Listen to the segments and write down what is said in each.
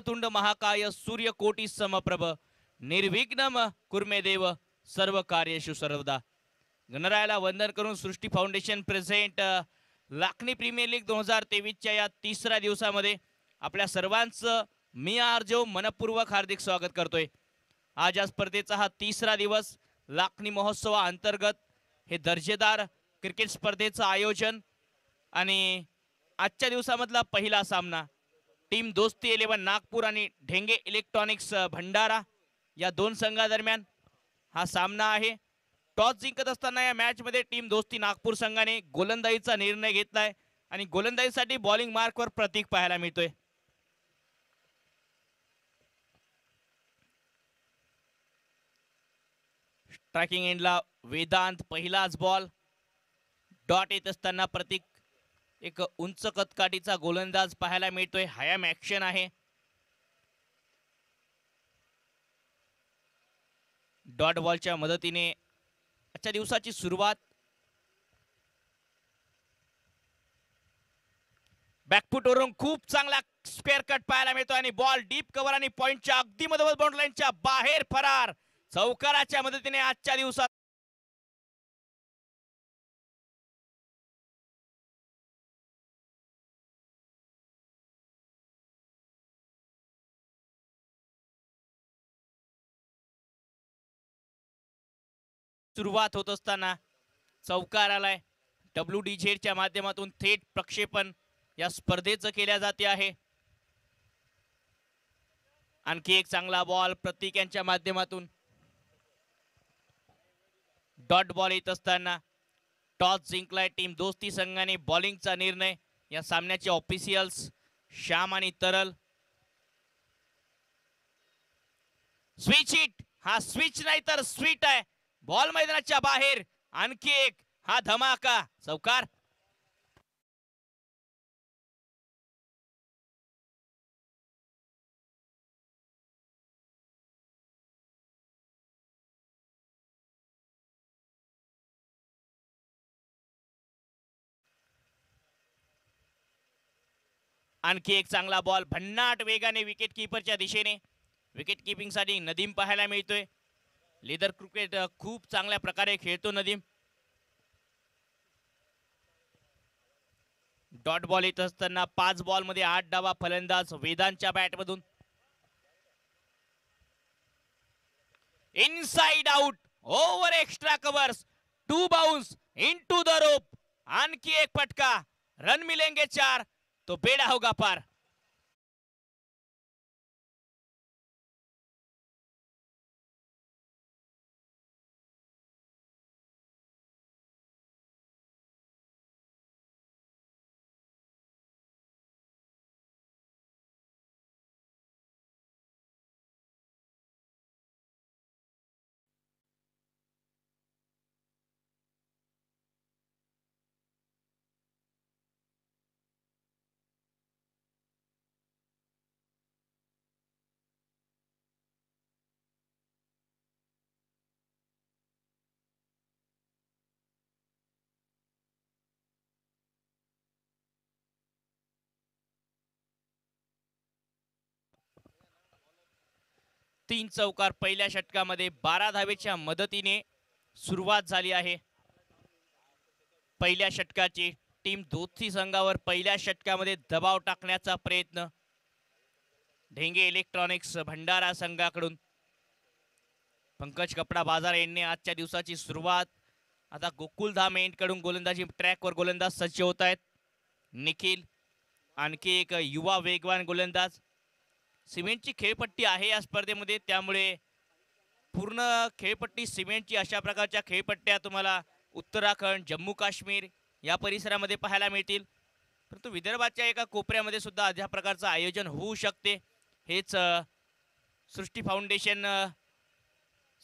तुंड महाकाय सूर्य कोटी समप्रभ निर्विघ्न कुर्मे देव सर्व कार्यशु सर्वदा गणरायाला वंदन करून Srushti foundation present Lakhani premier league दोन हजार तेवीसच्या या तिसऱ्या दिवसामध्ये आपल्या सर्वांचं मी आरजेव मनपूर्वक हार्दिक स्वागत करतोय आज या स्पर्धेचा हा तिसरा दिवस लाखनी महोत्सवा अंतर्गत हे दर्जेदार क्रिकेट स्पर्धेचं आयोजन आणि आजच्या दिवसामधला पहिला सामना टीम दोस्ती इलेवन नागपूर आणि ढेंगे इलेक्ट्रॉनिक्स भंडारा या दोन संघादरम्यान हा सामना आहे टॉस जिंकत असताना या मॅचमध्ये टीम दोस्ती नागपूर संघाने गोलंदाजीचा निर्णय घेतलाय आणि गोलंदाजीसाठी बॉलिंग मार्कवर प्रतीक पाहायला मिळतोय ट्रॅकिंग एंडला वेदांत पहिलाच बॉल डॉट येत असताना प्रतीक एक उंच कतकाटीचा गोलंदाज पाहायला मिळतोय हायम ऍक्शन आहे डॉट बॉलच्या मदतीने आजच्या दिवसाची सुरुवात बॅकफुटवरून खूप चांगला स्क्वेअर कट पाहायला मिळतो आणि बॉल डीप कव्हर आणि पॉईंटच्या अगदी मधोमध बाउंड्री बाहेर फरार चौकाराच्या मदतीने आजच्या दिवसात सुरुवात होत असताना चौकार आलाय डब्ल्यू डी झेडच्या माध्यमातून थेट प्रक्षेपण या स्पर्धेचं केल्या जाते आहे आणखी एक चांगला बॉल प्रतीक यांच्या माध्यमातून डॉट बॉल येत असताना टॉस जिंकलाय टीम दोस्ती संघाने बॉलिंगचा निर्णय या सामन्याचे ऑफिशियल्स श्याम आणि तरल स्विच हिट हा स्विच नाही तर स्वीट आहे बॉल मैदानाच्या बाहेर आणखी एक हा धमाका सौकार आणखी एक चांगला बॉल भन्नाट वेगाने विकेट किपरच्या दिशेने विकेट साठी नदीम पाहायला मिळतोय लेदर क्रिकेट खूप चांगल्या प्रकारे खेळतो नदीम डॉट बॉल येत असताना पाच बॉल मध्ये आठ डावा फलंदाज वेदांच्या बॅटमधून inside out over extra covers to bounce, into the rope आणखी एक पटका रन मिलेंगे चार तो बेडा होगा पार तीन चौकार पहिल्या षटकामध्ये बारा धावेच्या मदतीने सुरुवात झाली आहे पहिल्या षटकाची टीम दोथी संघावर पहिल्या षटकामध्ये दबाव टाकण्याचा प्रयत्न ढेंगे इलेक्ट्रॉनिक्स भंडारा संघाकडून पंकज कपडा बाजार यांनी आजच्या दिवसाची सुरुवात आता गोकुलधाम कडून गोलंदाजी ट्रॅकवर गोलंदाज सज्ज होत आहेत निखिल आणखी एक युवा वेगवान गोलंदाज सिमेंटची खेळपट्टी आहे या स्पर्धेमध्ये त्यामुळे पूर्ण खेळपट्टी सिमेंटची अशा प्रकारच्या खेळपट्ट्या तुम्हाला उत्तराखंड जम्मू काश्मीर या परिसरामध्ये पाहायला मिळतील परंतु विदर्भाच्या एका कोपऱ्यामध्ये सुद्धा अशा प्रकारचं आयोजन होऊ शकते हेच सृष्टी फाउंडेशन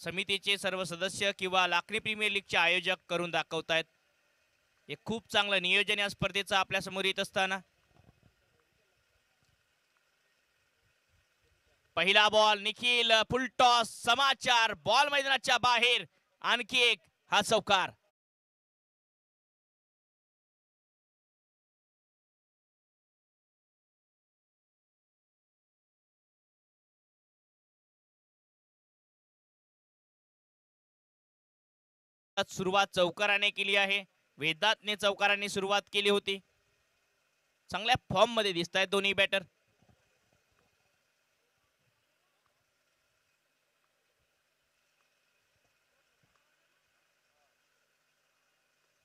समितीचे सर्व सदस्य किंवा लाखनी प्रीमियर लीगचे आयोजक करून दाखवत आहेत एक खूप चांगलं नियोजन या स्पर्धेचं आपल्यासमोर येत असताना पहिला बॉल निखिल फुलटॉस समाचार बॉल मैदानाच्या बाहेर आणखी एक हा चौकार सुरुवात चौकाराने केली आहे वेदातने चौकाराने सुरुवात केली होती चांगल्या फॉर्म मध्ये दिसत आहेत दोन्ही बॅटर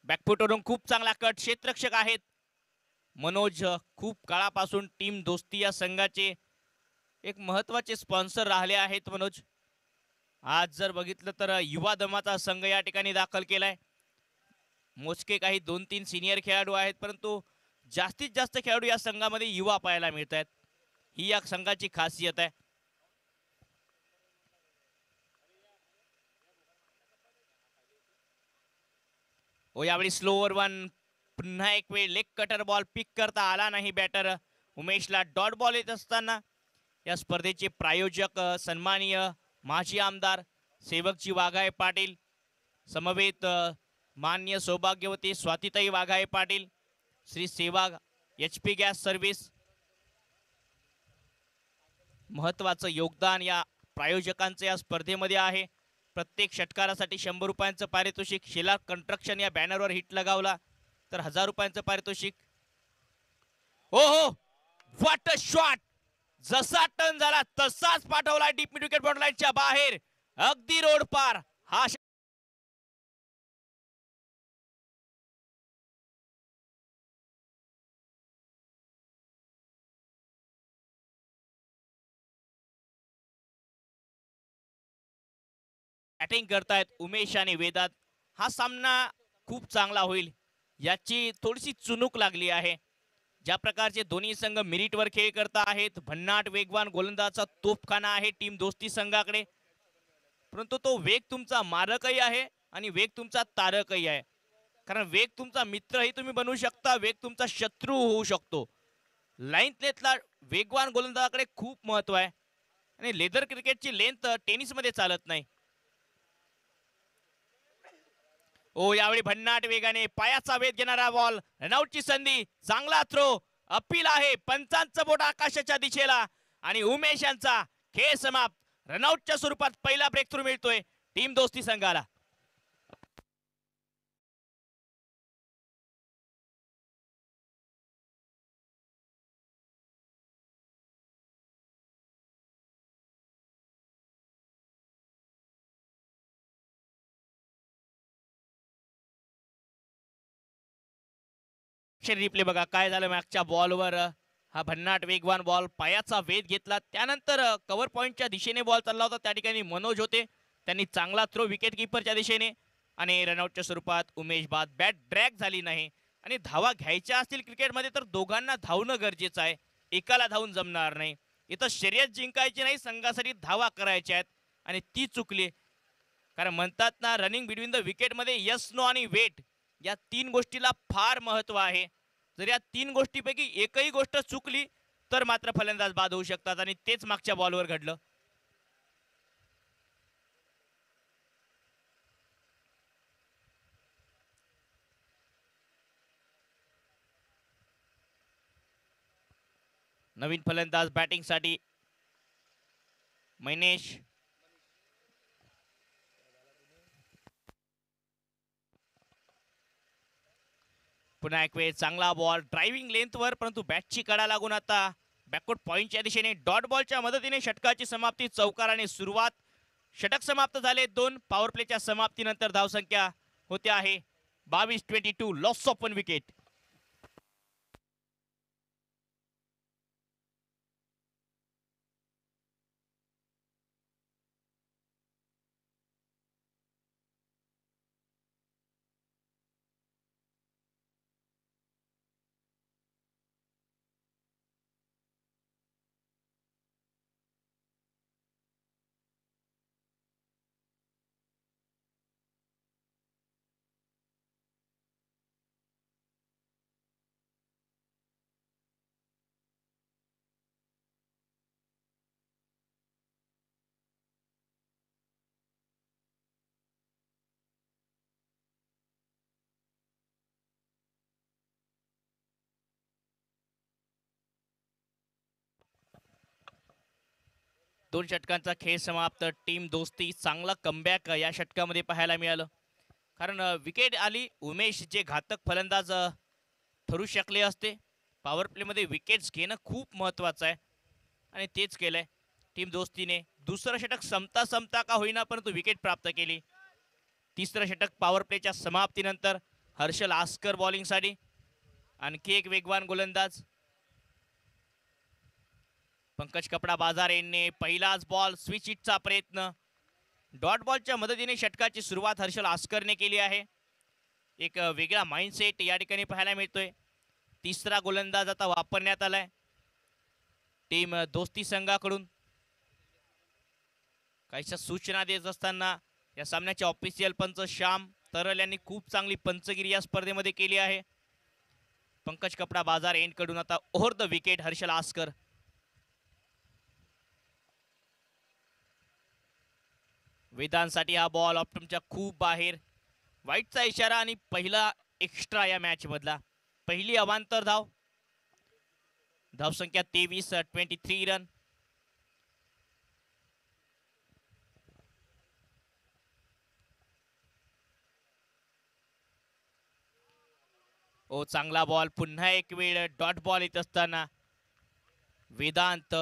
बॅकफुटवरून खूप चांगला कट क्षेत्ररक्षक आहेत मनोज खूप काळापासून टीम दोस्ती या संघाचे एक महत्वाचे स्पॉन्सर राहिले आहेत मनोज आज जर बघितलं तर युवा दमाचा संघ या ठिकाणी दाखल केलाय मोजके काही दोन तीन सिनियर खेळाडू आहेत परंतु जास्तीत जास्त खेळाडू या संघामध्ये युवा पाहायला मिळत आहेत ही या संघाची खासियत आहे ओ यावेळी स्लोवर वन पुन्हा एक वेळ लेग कटर बॉल पिक करता आला नाही बॅटर उमेशला डॉट बॉल येत असताना या स्पर्धेचे प्रायोजक सन्मानीय माजी आमदार सेवकजी वाघाय पाटील समवेत मान्य सौभाग्यवती स्वातीताई वाघाय पाटील श्री सेवा एच पी गॅस सर्व्हिस महत्वाचं योगदान या प्रायोजकांचं या स्पर्धेमध्ये आहे प्रत्येक षटकारासाठी शंभर रुपयांचं पारितोषिक शिला कंस्ट्रक्शन या बॅनरवर हिट लगावला तर हजार रुपयांचं पारितोषिक हो हो अ शॉट जसा टर्न झाला तसाच पाठवला डीप मिड विकेट बाहेर अगदी रोड पार हा करता करतायत उमेश आणि वेदात हा सामना खूप चांगला होईल याची थोडीशी चुनूक लागली आहे ज्या प्रकारचे दोन्ही संघ मिरिटवर खेळ करता आहेत भन्नाट वेगवान गोलंदाजचा तोफखाना आहे टीम दोस्ती संघाकडे परंतु तो वेग तुमचा मारकही आहे आणि वेग तुमचा तारकही आहे कारण वेग तुमचा मित्रही तुम्ही बनवू शकता वेग तुमचा शत्रू होऊ शकतो लाईन वेगवान गोलंदाजाकडे खूप महत्व आहे आणि लेदर क्रिकेटची लेंथ टेनिसमध्ये चालत नाही ओ यावेळी भन्नाट वेगाने पायाचा वेध घेणारा बॉल रनआउटची संधी चांगला थ्रो अपील आहे पंचांचं बोट आकाशाच्या दिशेला आणि उमेश यांचा खेळ समाप्त रनआउटच्या स्वरूपात पहिला ब्रेक थ्रू मिळतोय टीम दोस्ती संघाला क्षण रिप्ले बघा काय झालं मागच्या बॉलवर हा भन्नाट वेगवान बॉल पायाचा वेध घेतला त्यानंतर कव्हर पॉईंटच्या दिशेने बॉल चालला होता त्या ठिकाणी मनोज होते त्यांनी चांगला थ्रो विकेट किपरच्या दिशेने आणि रनआउटच्या स्वरूपात उमेश बाद बॅट ड्रॅक झाली नाही आणि धावा घ्यायच्या असतील क्रिकेटमध्ये तर दोघांना धावणं गरजेचं आहे एकाला धावून जमणार नाही इथं शर्यत जिंकायची नाही संघासाठी धावा करायच्या आहेत आणि ती चुकली कारण म्हणतात ना रनिंग बिटवीन द विकेटमध्ये यस नो आणि वेट या तीन गोष्टीला फार महत्व आहे जर या तीन गोष्टीपैकी एकही गोष्ट चुकली तर मात्र फलंदाज बाद होऊ शकतात आणि तेच मागच्या बॉलवर घडलं नवीन फलंदाज बॅटिंगसाठी मैनेश पुन्हा एक वेळ चांगला बॉल ड्रायव्हिंग लेंथवर परंतु बॅटची कडा लागून आता बॅकवर्ड पॉईंटच्या दिशेने डॉट बॉलच्या मदतीने षटकाची समाप्ती चौकाराने सुरुवात षटक समाप्त झाले दोन पॉवर प्लेच्या समाप्तीनंतर धावसंख्या होते आहे बावीस twenty two loss of wicket दोन षटकांचा खेळ समाप्त टीम दोस्ती चांगला कमबॅक या षटकामध्ये पाहायला मिळालं कारण विकेट आली उमेश जे घातक फलंदाज ठरू शकले असते पॉवर प्लेमध्ये विकेट्स घेणं खूप महत्त्वाचं आहे आणि तेच केलं आहे टीम दोस्तीने दुसरं षटक समता समता का होईना परंतु विकेट प्राप्त केली तिसरं षटक पॉवर प्लेच्या समाप्तीनंतर हर्षल आस्कर बॉलिंगसाठी आणखी एक वेगवान गोलंदाज पंकज कपडा बाजार यांनी पहिलाच बॉल स्विच इटचा प्रयत्न डॉट बॉलच्या मदतीने षटकाची सुरुवात हर्षल आस्करने केली आहे एक वेगळा माइंडसेट या ठिकाणी पाहायला मिळतोय तिसरा गोलंदाज आता वापरण्यात आलाय टीम दोस्ती संघाकडून काहीशा सूचना देत असताना या सामन्याचे ऑफिशियल पंच श्याम तरल यांनी खूप चांगली पंचगिरी या स्पर्धेमध्ये केली आहे पंकज कपडा बाजार कडून आता over the wicket Harshal Askar वेदांसाठी हा बॉल ऑप्टमच्या खूप बाहेर वाईटचा इशारा आणि पहिला एक्स्ट्रा या मॅच मधला पहिली अवांतर धाव धावसंख्या तेवीस ट्वेंटी थ्री रन ओ चांगला बॉल पुन्हा एक वेळ डॉट बॉल येत असताना वेदांत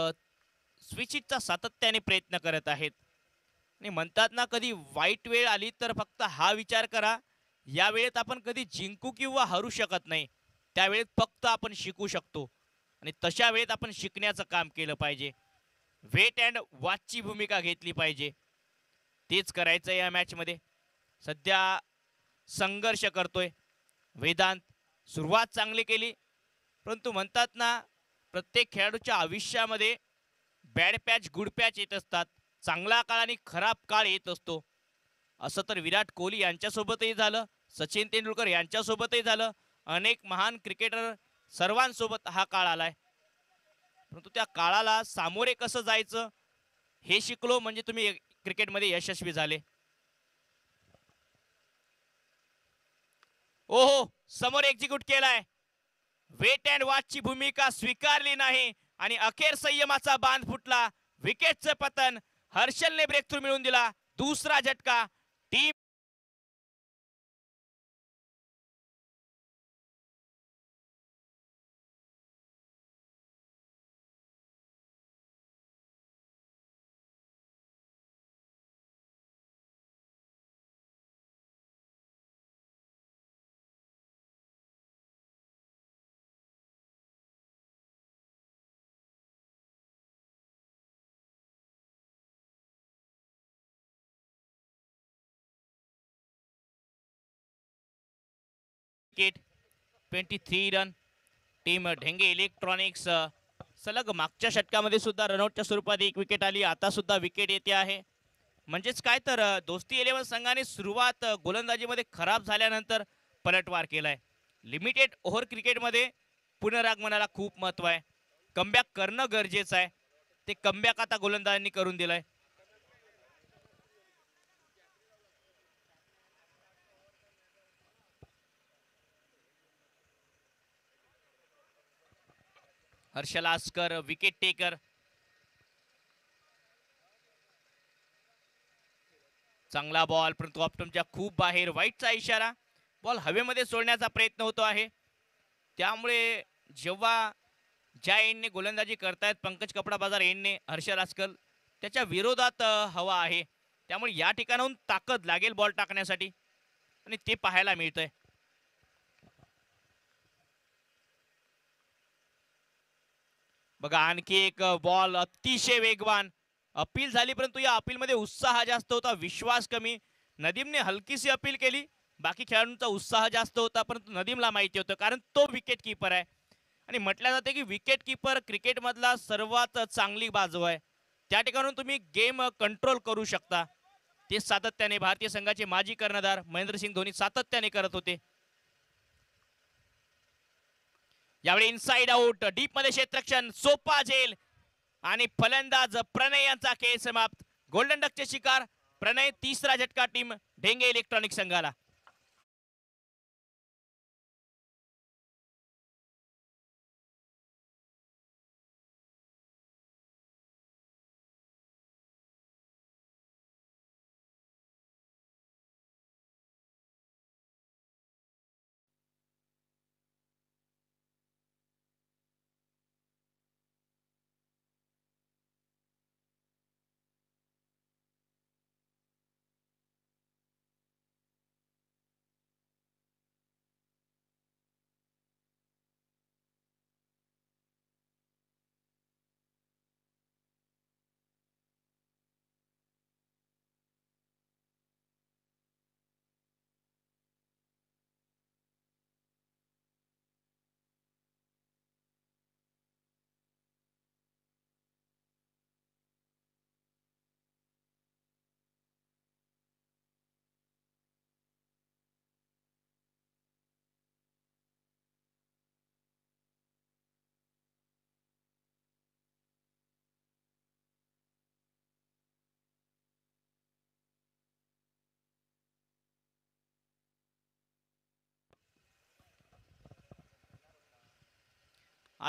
स्विचितचा सातत्याने प्रयत्न करत आहेत आणि म्हणतात ना कधी वाईट वेळ आली तर फक्त हा विचार करा या वेळेत आपण कधी जिंकू किंवा हरू शकत नाही त्यावेळेत फक्त आपण शिकू शकतो आणि तशा वेळेत आपण शिकण्याचं काम केलं पाहिजे वेट अँड वॉचची भूमिका घेतली पाहिजे तेच करायचं या मॅचमध्ये सध्या संघर्ष करतोय वेदांत सुरुवात चांगली केली परंतु म्हणतात ना प्रत्येक खेळाडूच्या आयुष्यामध्ये बॅड पॅच गुड पॅच येत असतात चांगला काळ आणि खराब काळ येत असतो असं तर विराट कोहली यांच्यासोबतही झालं सचिन तेंडुलकर यांच्यासोबतही झालं अनेक महान क्रिकेटर सर्वांसोबत हा काळ आलाय परंतु त्या काळाला सामोरे कसं जायचं हे शिकलो म्हणजे तुम्ही क्रिकेटमध्ये यशस्वी झाले ओहो समोर एक्झिक्यूट केलाय वेट अँड वॉचची भूमिका स्वीकारली नाही आणि अखेर संयमाचा बांध फुटला विकेटचं पतन हर्षलने ब्रेक थ्रू मिळवून दिला दुसरा झटका wicket twenty three run team Dhenge electronics सलग मागच्या षटकामध्ये सुद्धा रनआउटच्या स्वरूपात एक विकेट आली आता सुद्धा विकेट येते आहे म्हणजेच काय तर दोस्ती इलेव्हन संघाने सुरुवात गोलंदाजीमध्ये खराब झाल्यानंतर पलटवार केलाय लिमिटेड ओव्हर क्रिकेटमध्ये पुनरागमनाला खूप महत्त्व आहे कमबॅक करणं गरजेचं आहे ते कमबॅक आता गोलंदाजांनी करून दिलं आहे हर्षल आस्कर विकेट टेकर चांगला बॉल परंतु ऑप्टमच्या खूप बाहेर वाईटचा इशारा बॉल हवेमध्ये सोडण्याचा प्रयत्न होतो आहे त्यामुळे जेव्हा ज्या एंडने गोलंदाजी करतायत पंकज कपडा बाजार एंडने हर्षल त्याच्या विरोधात हवा आहे त्यामुळे या ठिकाणाहून ताकद लागेल बॉल टाकण्यासाठी आणि ते पाहायला मिळतंय बघा आणखी एक बॉल अतिशय वेगवान अपील झाली परंतु या अपीलमध्ये उत्साह जास्त होता विश्वास कमी नदीमने हलकीशी अपील केली बाकी खेळाडूंचा उत्साह जास्त होता परंतु नदीमला माहिती होतं कारण तो विकेट किपर आहे आणि म्हटलं जाते की विकेट किपर क्रिकेटमधला सर्वात चांगली बाजू आहे त्या ठिकाणून तुम्ही गेम कंट्रोल करू शकता ते सातत्याने भारतीय संघाचे माजी कर्णधार महेंद्रसिंग धोनी सातत्याने करत होते यावेळी साईड आउट डीप मध्ये क्षेत्रक्षण सोपा झेल आणि फलंदाज प्रणय यांचा खेळ समाप्त गोल्डन डकचे शिकार प्रणय तिसरा झटका टीम ढेंगे इलेक्ट्रॉनिक संघाला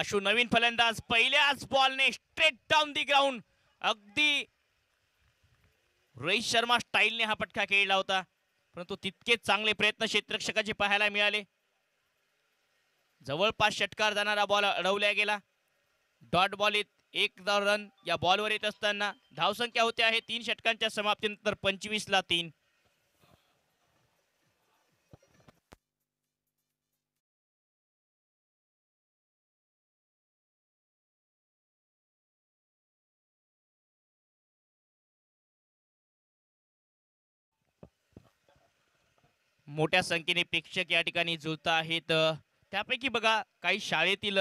अशु नवीन फलंदाज पहिल्याच बॉलने स्ट्रेट डाऊन दी ग्राउंड अगदी रोहित शर्मा स्टाईलने हा पटका खेळला होता परंतु तितकेच चांगले प्रयत्न क्षेत्रक्षकाचे पाहायला मिळाले जवळपास षटकार जाणारा बॉल अडवला गेला डॉट बॉल येत एक रन या बॉलवर येत असताना धावसंख्या होते आहे तीन षटकांच्या समाप्तीनंतर ला तीन मोठ्या संख्येने प्रेक्षक या ठिकाणी जुळत आहेत त्यापैकी बघा काही शाळेतील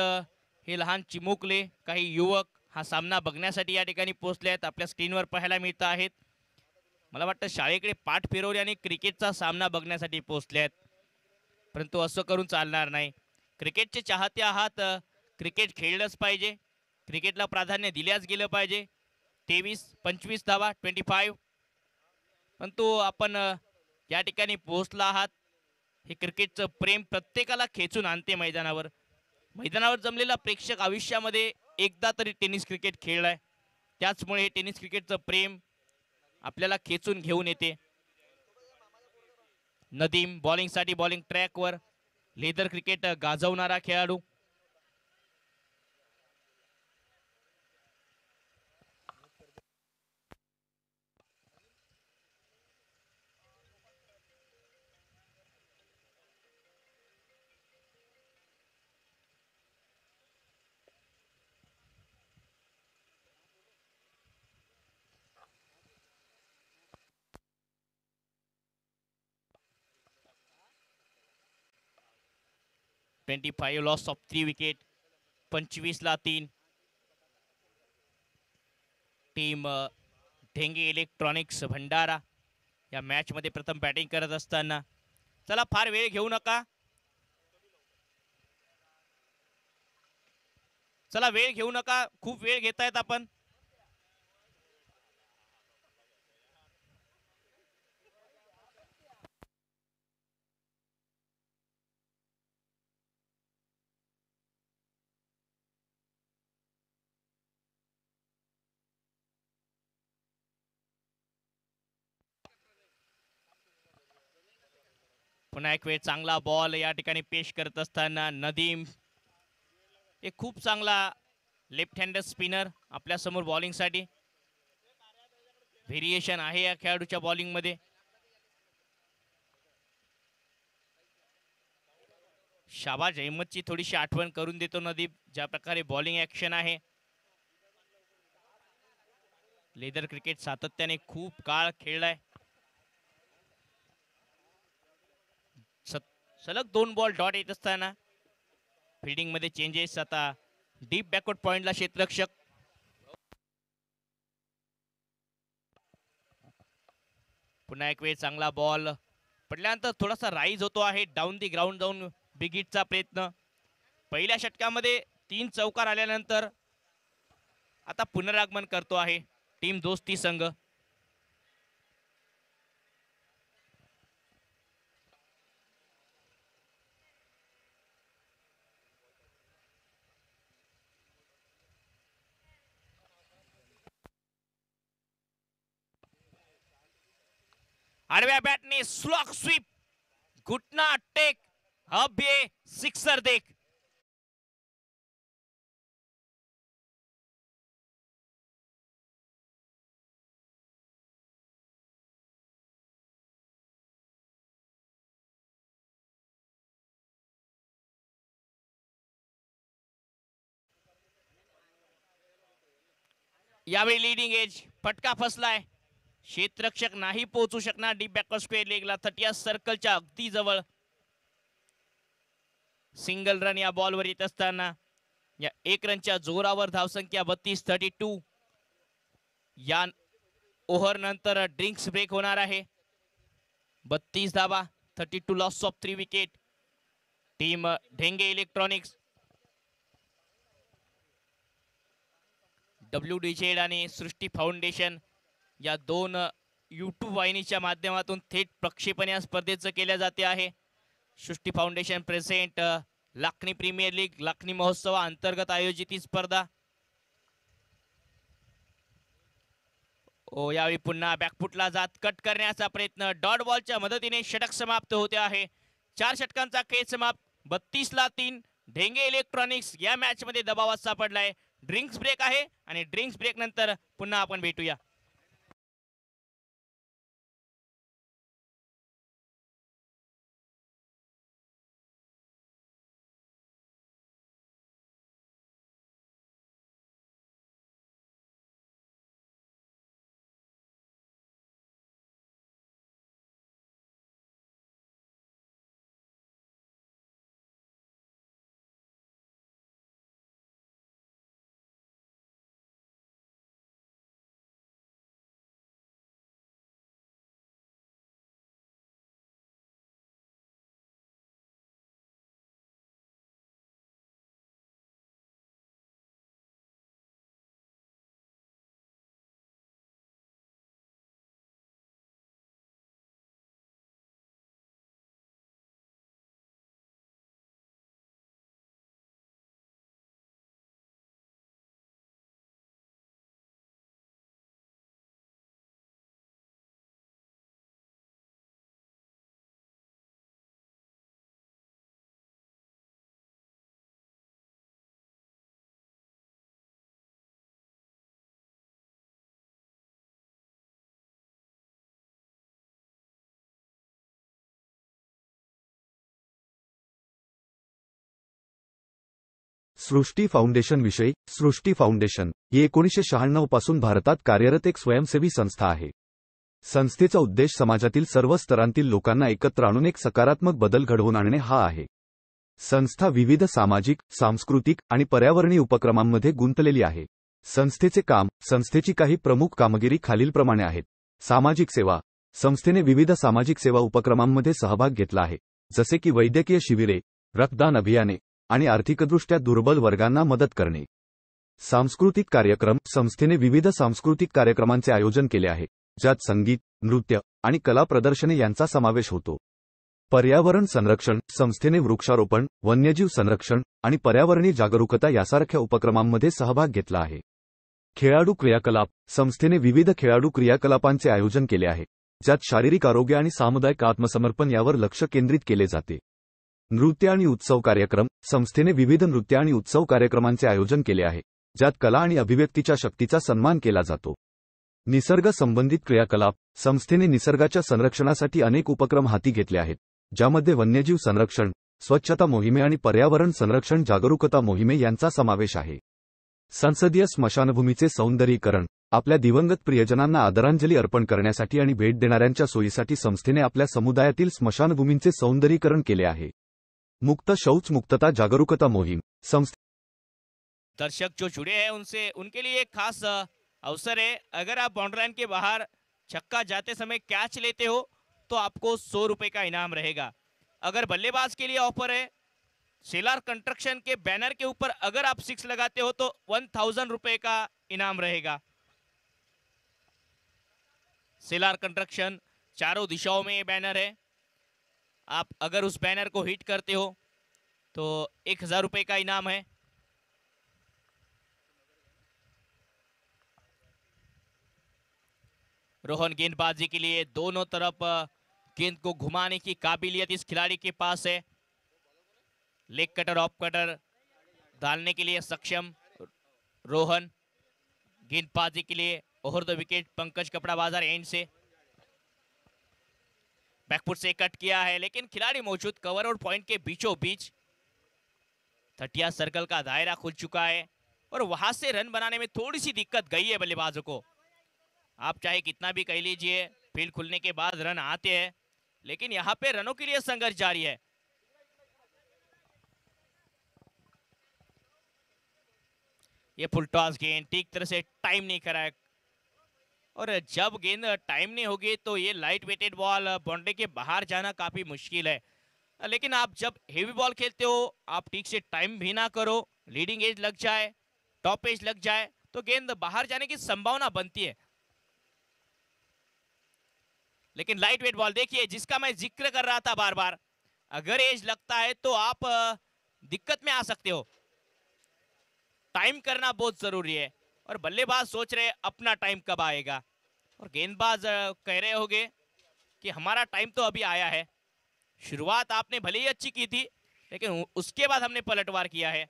हे लहान चिमुकले काही युवक हा सामना बघण्यासाठी या ठिकाणी पोहोचले आहेत आपल्या स्क्रीनवर पाहायला मिळत आहेत मला वाटतं शाळेकडे पाठ आणि क्रिकेटचा सामना बघण्यासाठी पोहोचले आहेत परंतु असं करून चालणार नाही क्रिकेटचे चाहते आहात क्रिकेट खेळलंच पाहिजे क्रिकेटला प्राधान्य दिल्याच गेलं पाहिजे तेवीस पंचवीस धावा ट्वेंटी फाईव्ह परंतु आपण या ठिकाणी पोहोचला आहात हे क्रिकेटचं प्रेम प्रत्येकाला खेचून आणते मैदानावर मैदानावर जमलेला प्रेक्षक आयुष्यामध्ये एकदा तरी टेनिस क्रिकेट खेळलाय त्याचमुळे हे टेनिस क्रिकेटचं प्रेम आपल्याला खेचून घेऊन येते नदीम बॉलिंगसाठी बॉलिंग ट्रॅकवर लेदर क्रिकेट गाजवणारा खेळाडू twenty loss of three wicket ला तीन टीम ढेंगे इलेक्ट्रॉनिक्स भंडारा या मॅचमध्ये प्रथम बॅटिंग करत असताना चला फार वेळ घेऊ नका चला वेळ घेऊ नका खूप वेळ घेतायत आपण पुन्हा एक वेळ चांगला बॉल या ठिकाणी पेश करत असताना नदीम एक खूप चांगला लेफ्ट हँडर स्पिनर आपल्यासमोर बॉलिंगसाठी व्हेरिएशन आहे या खेळाडूच्या बॉलिंगमध्ये शाबाज अहमदची थोडीशी आठवण करून देतो नदीप ज्या प्रकारे बॉलिंग ऍक्शन आहे लेदर क्रिकेट सातत्याने खूप काळ खेळलाय सलग दोन बॉल डॉट येत असताना मध्ये चेंजेस आता डीप बॅकवर्ड पॉइंटला क्षेत्ररक्षक पुन्हा एक वेळ चांगला बॉल पडल्यानंतर थोडासा राईज होतो आहे डाऊन दी ग्राउंड जाऊन बिगिटचा प्रयत्न पहिल्या षटकामध्ये तीन चौकार आल्यानंतर आता पुनरागमन करतो आहे टीम दोस्ती संघ बैट ने स्लॉक स्वीप घुटना टेक ये सिक्सर देख यावेळी लीडिंग एज फटका है क्षेत्रक्षक नाही पोहोचू शकणार डीप बॅकवर्ड स्क्वेअर लेगला सर्कल सर्कलच्या अगदी जवळ सिंगल रन या बॉलवर येत असताना या एक रनच्या जोरावर धावसंख्या बत्तीस थर्टी टू या ओव्हर नंतर ड्रिंक्स ब्रेक होणार आहे बत्तीस धावा thirty two loss of three wicket team Dhenge electronics W D आणि सृष्टी फाउंडेशन या दोन यूट्यूब वाहिनीच्या माध्यमातून थेट प्रक्षेपण या स्पर्धेचं केल्या जाते आहे Srishti foundation present Lakhani premier league Lakhani महोत्सवा अंतर्गत आयोजित ही स्पर्धा ओ यावेळी पुन्हा बॅकफुटला जात कट करण्याचा प्रयत्न डॉट बॉलच्या मदतीने षटक समाप्त होते आहे चार षटकांचा खेळ समाप्त बत्तीस ला तीन ढेंगे इलेक्ट्रॉनिक्स या मॅच मध्ये दबावात सापडलाय ड्रिंक्स ब्रेक आहे आणि ड्रिंक्स ब्रेक नंतर पुन्हा आपण भेटूया सृष्टी फाउंडेशनविषयी सृष्टी फाउंडेशन ही एकोणीसशे शहाण्णव पासून भारतात कार्यरत एक स्वयंसेवी संस्था आहे संस्थेचा उद्देश समाजातील सर्व स्तरांतील लोकांना एकत्र आणून एक सकारात्मक बदल घडवून आणणे हा आहे संस्था विविध सामाजिक सांस्कृतिक आणि पर्यावरणीय उपक्रमांमध्ये गुंतलेली आहे संस्थेचे काम संस्थेची काही प्रमुख कामगिरी खालीलप्रमाणे आहेत सामाजिक सेवा संस्थेने विविध सामाजिक सेवा उपक्रमांमध्ये सहभाग घेतला आहे जसे की वैद्यकीय शिबिरे रक्तदान अभियाने आणि आर्थिकदृष्ट्या दुर्बल वर्गांना मदत करणे सांस्कृतिक कार्यक्रम संस्थेने विविध सांस्कृतिक कार्यक्रमांचे आयोजन केले आहे ज्यात संगीत नृत्य आणि कला प्रदर्शने यांचा समावेश होतो पर्यावरण संरक्षण संस्थेने वृक्षारोपण वन्यजीव संरक्षण आणि पर्यावरणीय जागरूकता यासारख्या उपक्रमांमध्ये सहभाग घेतला आहे खेळाडू क्रियाकलाप संस्थेने विविध खेळाडू क्रियाकलापांचे आयोजन केले आहे ज्यात शारीरिक आरोग्य आणि सामुदायिक आत्मसमर्पण यावर लक्ष केंद्रित केले जाते नृत्य आणि उत्सव कार्यक्रम संस्थेने विविध नृत्य आणि उत्सव कार्यक्रमांचे आयोजन केले आहे ज्यात कला आणि अभिव्यक्तीच्या शक्तीचा सन्मान केला जातो निसर्ग संबंधित क्रियाकलाप संस्थेने निसर्गाच्या संरक्षणासाठी अनेक उपक्रम हाती घेतले आहेत ज्यामध्ये वन्यजीव संरक्षण स्वच्छता मोहिमे आणि पर्यावरण संरक्षण जागरूकता मोहिमे यांचा समावेश आहे संसदीय स्मशानभूमीचे सौंदर्यीकरण आपल्या दिवंगत प्रियजनांना आदरांजली अर्पण करण्यासाठी आणि भेट देणाऱ्यांच्या सोयीसाठी संस्थेने आपल्या समुदायातील स्मशानभूमींचे सौंदर्यीकरण केले आहे मुक्त शौच मुक्तता जागरूकता मोहिम संस्था दर्शक जो जुड़े हैं उनसे उनके लिए एक खास अवसर है अगर आप बाउंड्री के बाहर छक्का जाते समय कैच लेते हो तो आपको सौ रुपए का इनाम रहेगा अगर बल्लेबाज के लिए ऑफर है सेलार कंस्ट्रक्शन के बैनर के ऊपर अगर आप सिक्स लगाते हो तो वन थाउजेंड रुपए का इनाम रहेगा सेलार कंस्ट्रक्शन चारों दिशाओं में ये बैनर है आप अगर उस बैनर को हिट करते हो तो एक हज़ार रुपये का इनाम है रोहन गेंदबाजी के लिए दोनों तरफ गेंद को घुमाने की काबिलियत इस खिलाड़ी के पास है लेग कटर ऑफ कटर डालने के लिए सक्षम रोहन गेंदबाजी के लिए और the wicket Pankaj Kapda Bazar end से बैकफुट से कट किया है लेकिन खिलाड़ी मौजूद कवर और पॉइंट के बीचों बीच थटिया सर्कल का दायरा खुल चुका है और वहां से रन बनाने में थोड़ी सी दिक्कत गई है बल्लेबाजों को आप चाहे कितना भी कह लीजिए फील्ड खुलने के बाद रन आते हैं लेकिन यहाँ पे रनों के लिए संघर्ष जारी है ये फुल टॉस गेंद ठीक तरह से टाइम नहीं करा है और जब गेंद टाइम नहीं होगी तो ये लाइट वेटेड बॉल बाउंड्री के बाहर जाना काफ़ी मुश्किल है लेकिन आप जब हेवी बॉल खेलते हो आप ठीक से टाइम भी ना करो लीडिंग एज लग जाए टॉप एज लग जाए तो गेंद बाहर जाने की संभावना बनती है लेकिन लाइट वेट बॉल देखिए जिसका मैं जिक्र कर रहा था बार बार अगर एज लगता है तो आप दिक्कत में आ सकते हो टाइम करना बहुत जरूरी है और बल्लेबाज सोच रहे अपना टाइम कब आएगा और गेंदबाज कह रहे होंगे कि हमारा टाइम तो अभी आया है शुरुआत आपने भले ही अच्छी की थी लेकिन उसके बाद हमने पलटवार किया है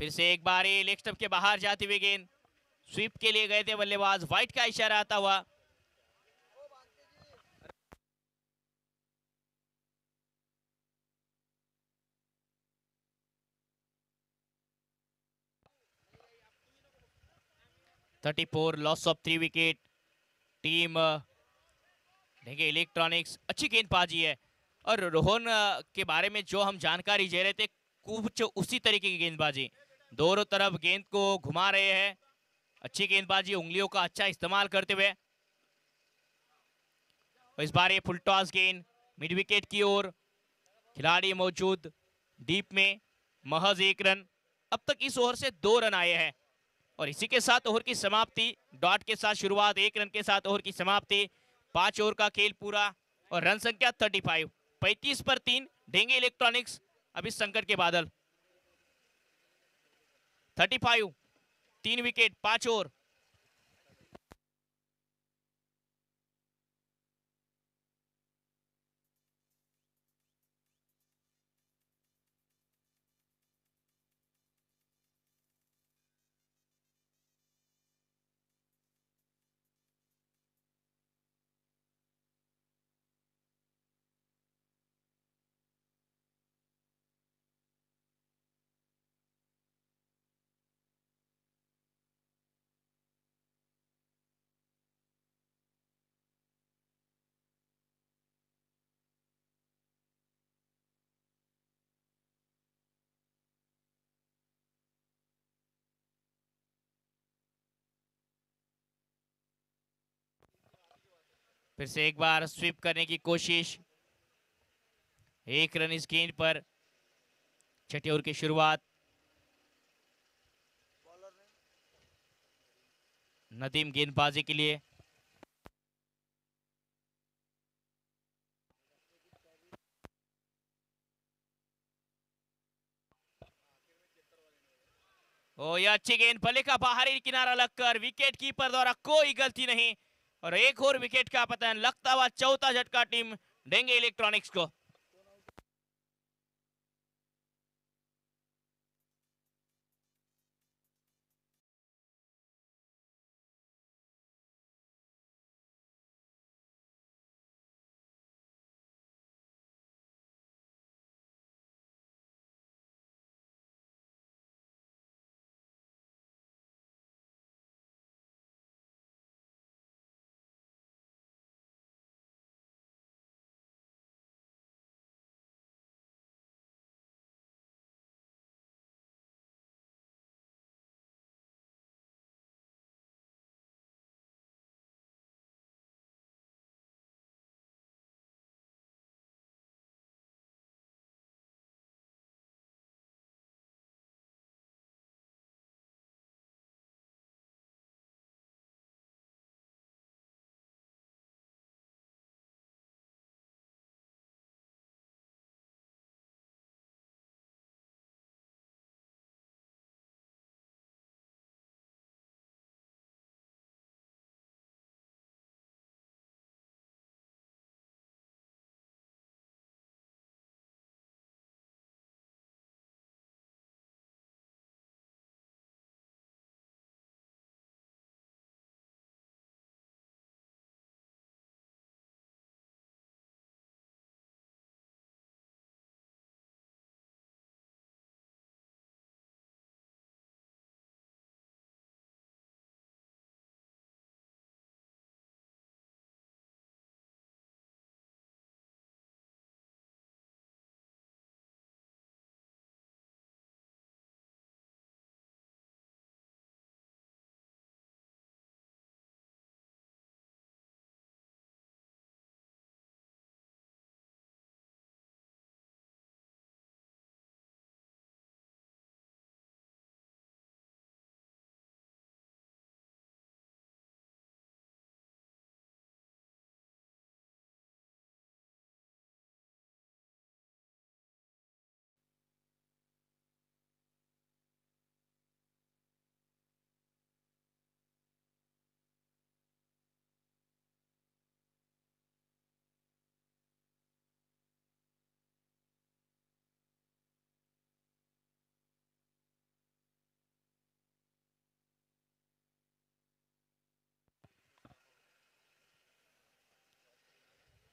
फिर से एक बार लेग स्टंप के बाहर जाती हुई गेंद स्वीप के लिए गए थे बल्लेबाज व्हाइट का इशारा आता हुआ thirty four loss of three wicket team देखिए इलेक्ट्रॉनिक्स अच्छी गेंदबाजी है और रोहन uh, के बारे में जो हम जानकारी दे रहे थे कुछ उसी तरीके की गेंदबाजी दोनों तरफ गेंद को घुमा रहे हैं अच्छी गेंदबाजी उंगलियों का अच्छा इस्तेमाल करते हुए इस बार ये फुल टॉस गेंद मिड विकेट की ओर खिलाड़ी मौजूद डीप में महज एक रन अब तक इस ओवर से दो रन आए हैं और इसी के साथ ओवर की समाप्ति डॉट के साथ शुरुआत एक रन के साथ ओवर की समाप्ति पांच ओवर का खेल पूरा और रन संख्या थर्टी फाइव पैंतीस पर तीन डेंगे इलेक्ट्रॉनिक्स अभी संकट के बादल थर्टी फाइव तीन विकेट पाचोर फिर से एक बार स्वीप करने की कोशिश एक रन इस गेंद पर छठे ओवर की शुरुआत नदीम गेंदबाजी के लिए ओ यह अच्छी गेंद भले का बाहरी किनारा लगकर विकेट कीपर द्वारा कोई गलती नहीं और एक और विकेट का पतन लगता हुआ चौथा झटका टीम डेंगे इलेक्ट्रॉनिक्स को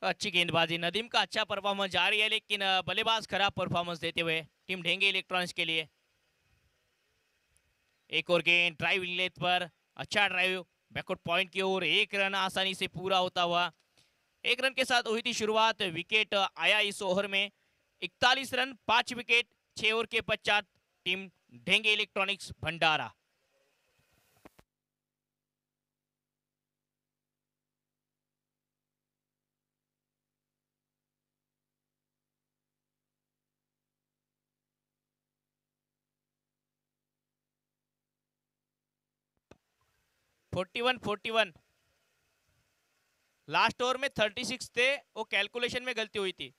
अच्छी गेंदबाजी नदीम का अच्छा परफॉर्मेंस जारी है लेकिन बल्लेबाज खराब परफॉर्मेंस देते हुए टीम ढेंगे इलेक्ट्रॉनिक्स के लिए एक और गेंद ड्राइव लेथ पर अच्छा ड्राइव बैकवर्ड पॉइंट की ओर एक रन आसानी से पूरा होता हुआ एक रन के साथ हुई थी शुरुआत विकेट आया इस ओवर में इकतालीस रन पांच विकेट छह ओवर के पश्चात team Dhenge electronics Bhandara forty one forty one last over में थर्टी सिक्स थे वो कैलकुलेशन में गलती हुई थी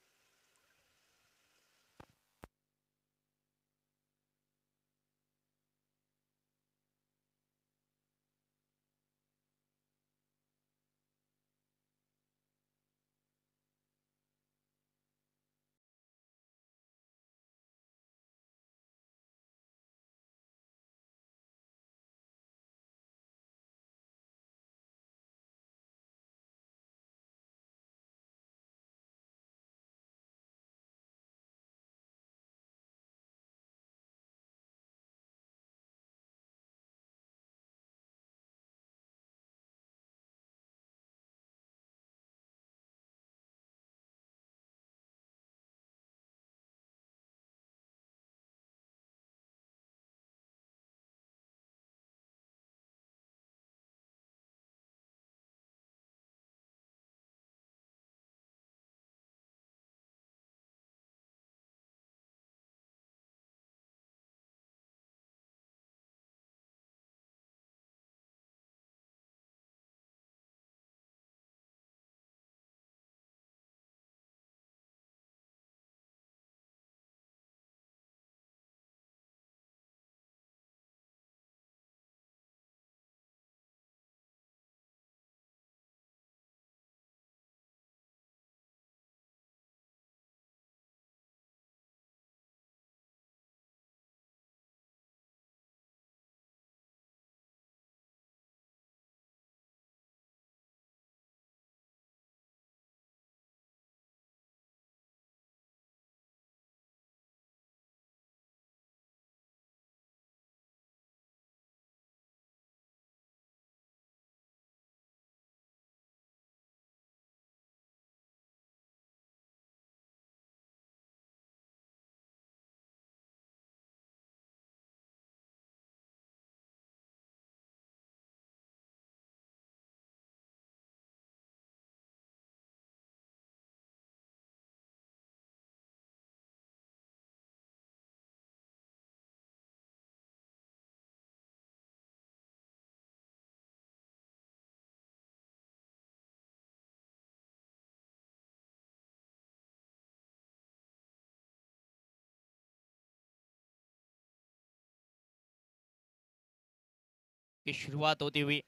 की शुरुआत होती हुई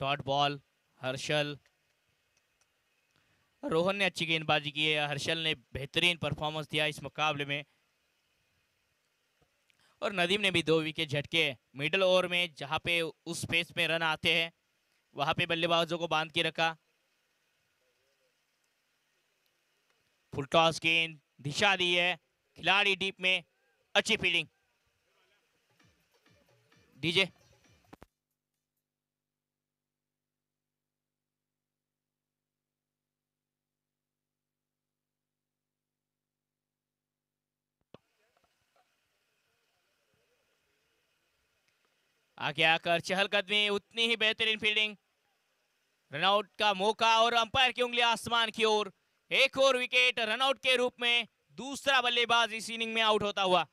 डॉट बॉल हर्षल रोहन ने अच्छी गेंदबाजी की है हर्षल ने बेहतरीन परफॉर्मेंस दिया इस मुकाबले में और नदीम ने भी दो विकेट झटके मिडल ओवर में जहां पे उस पेस में रन आते हैं वहां पे बल्लेबाजों को बांध के रखा फुल टॉस गेंद दिशा दी है खिलाड़ी डीप में अच्छी फील्डिंग डीजे आगे आकर चहलकदमी उतनी ही बेहतरीन फील्डिंग रनआउट का मौका और अंपायर की उंगली आसमान की ओर एक और विकेट रनआउट के रूप में दूसरा बल्लेबाज इस इनिंग में आउट होता हुआ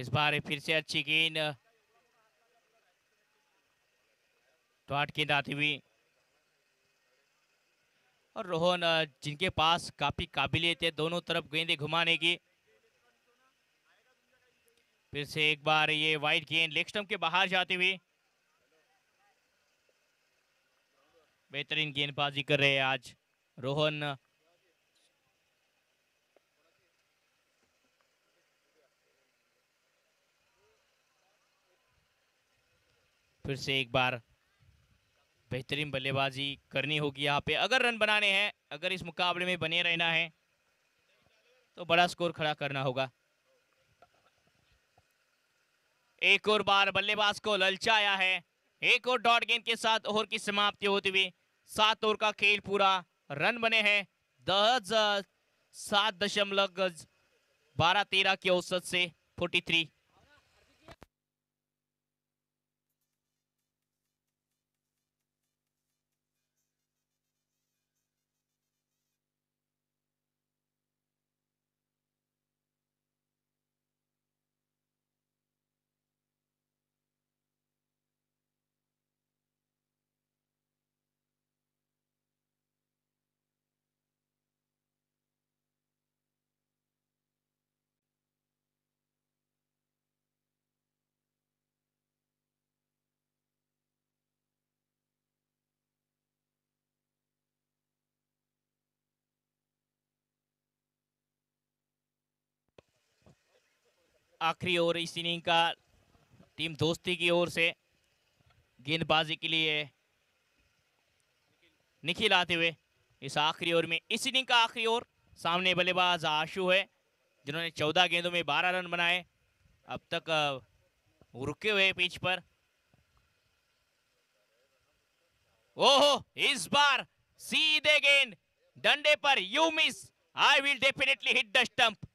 इस बार फिर से अच्छी गेंद तो आठ गेंद आती हुई और रोहन जिनके पास काफ़ी काबिलियत है दोनों तरफ गेंदे घुमाने की फिर से एक बार ये वाइट गेंद लेग स्टम्प के बाहर जाती हुई बेहतरीन गेंदबाजी कर रहे हैं आज रोहन फिर से एक बार बेहतरीन बल्लेबाजी करनी होगी यहाँ पे अगर रन बनाने हैं अगर इस मुकाबले में बने रहना है तो बड़ा स्कोर खड़ा करना होगा एक और बार बल्लेबाज को ललचाया है एक और डॉट गेंद के साथ ओवर की समाप्ति होते हुए सात ओवर का खेल पूरा रन बने हैं दस सात दशमलव बारह तेरह की औसत से फोर्टी थ्री आखिरी ओवर इस इनिंग का टीम दोस्ती की ओर से गेंदबाजी के लिए निखिल आते हुए इस आखिरी ओवर में इस इनिंग का आखिरी ओवर सामने बल्लेबाज आशु है जिन्होंने चौदह गेंदों में बारह रन बनाए अब तक रुके हुए पिच पर ओहो इस बार सीधे गेंद डंडे पर you miss I will definitely hit the stump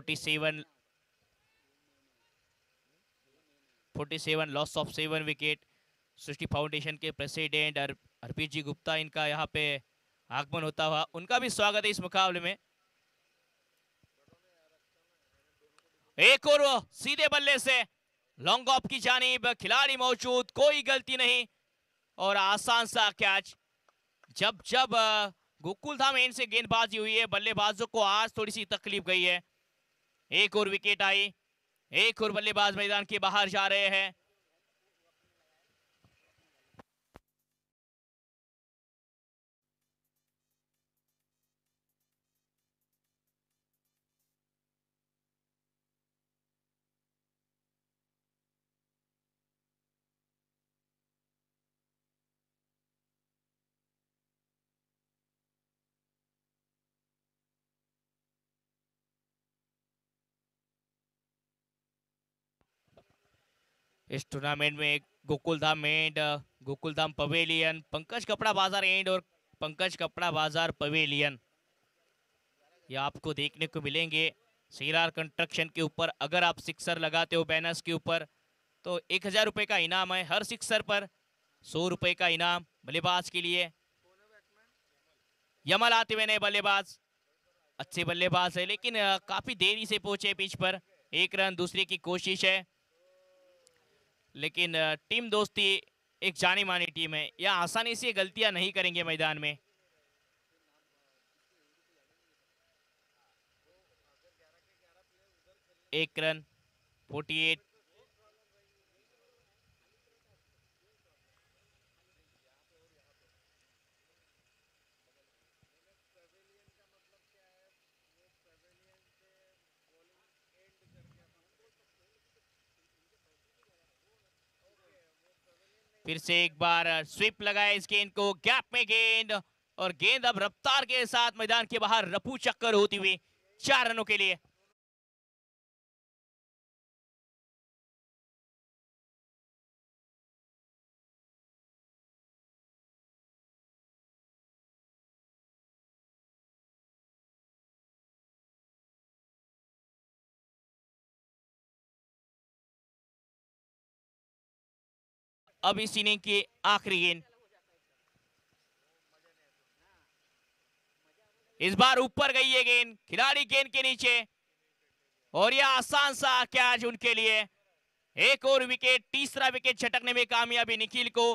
forty seven loss of seven wicket Srishti foundation के प्रेसिडेंट हरपीत जी गुप्ता इनका यहाँ पे आगमन होता हुआ उनका भी स्वागत है इस मुकाबले में एक और वो सीधे बल्ले से लॉन्ग ऑफ की जानीब खिलाड़ी मौजूद कोई गलती नहीं और आसान सा कैच जब जब गोकुल धाम इनसे गेंदबाजी हुई है बल्लेबाजों को आज थोड़ी सी तकलीफ गई है एक और विकेट आई एक और बल्लेबाज मैदान के बाहर जा रहे हैं इस टूर्नामेंट में Gokuldham end Gokuldham pavilion Pankaj Kapda Bazar end और पंकज कपड़ा बाजार पवेलियन ये आपको देखने को मिलेंगे सीरार कंस्ट्रक्शन के ऊपर अगर आप सिक्सर लगाते हो बैनर्स के ऊपर तो एक हज़ार रुपये का इनाम है हर सिक्सर पर सौ रुपये का इनाम बल्लेबाज के लिए यमल आते हुए नए बल्लेबाज अच्छे बल्लेबाज है लेकिन काफ़ी देरी से पहुंचे पिच पर एक रन दूसरे की कोशिश है लेकिन टीम दोस्ती एक जानी मानी टीम है यह आसानी से गलतियां नहीं करेंगे मैदान में एक रन 48 फिर से एक बार स्वीप लगाए इस गेंद को गैप में गेंद और गेंद अब रफ्तार के साथ मैदान के बाहर रफू चक्कर होती हुई चार रनों के लिए अब इस इनिंग की आखिरी गेंद इस बार ऊपर गई है गेंद खिलाड़ी गेंद के नीचे और यह आसान सा कैच उनके लिए एक और विकेट तीसरा विकेट छटकने में कामयाबी निखिल को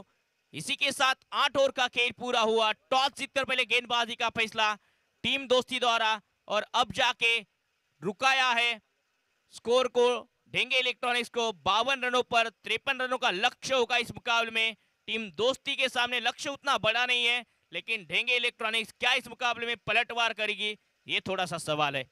इसी के साथ आठ ओवर का खेल पूरा हुआ टॉस जीतकर पहले गेंदबाजी का फैसला टीम दोस्ती द्वारा और अब जाके रुकाया है स्कोर को ढेंगे इलेक्ट्रॉनिक्स को बावन रनों पर तिरपन रनों का लक्ष्य होगा इस मुकाबले में टीम दोस्ती के सामने लक्ष्य उतना बड़ा नहीं है लेकिन ढेंगे इलेक्ट्रॉनिक्स क्या इस मुकाबले में पलटवार करेगी ये थोड़ा सा सवाल है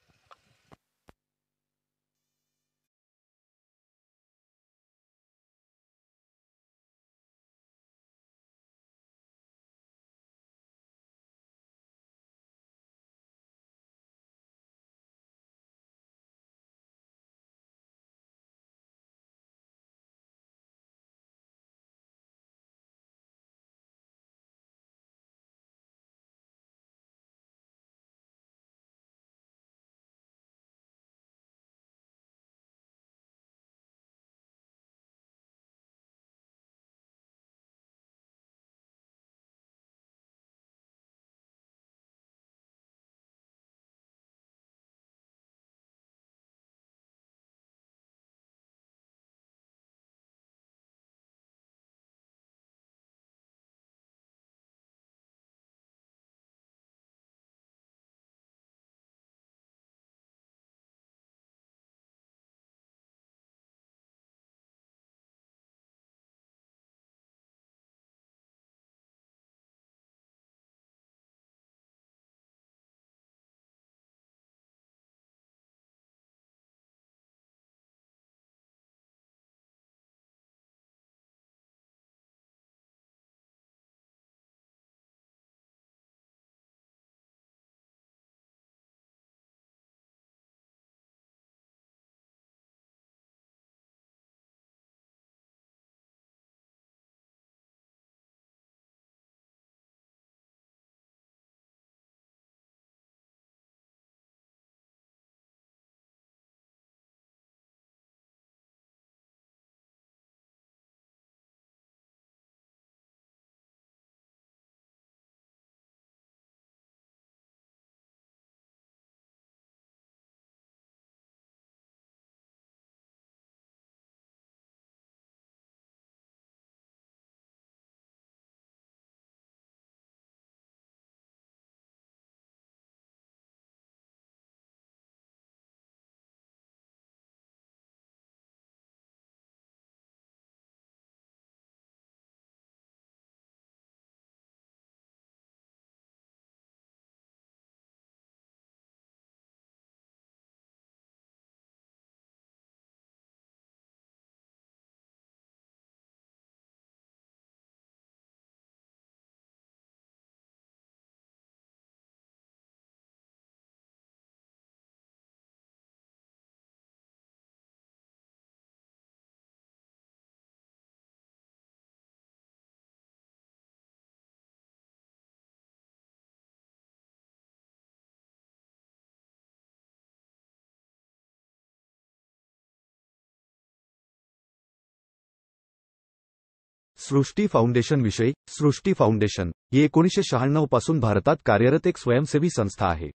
सृष्टी फाउंडेशनविषयी सृष्टी फाउंडेशन ही एकोणीसशे शहाण्णव पासून भारतात कार्यरत एक स्वयंसेवी संस्था आहे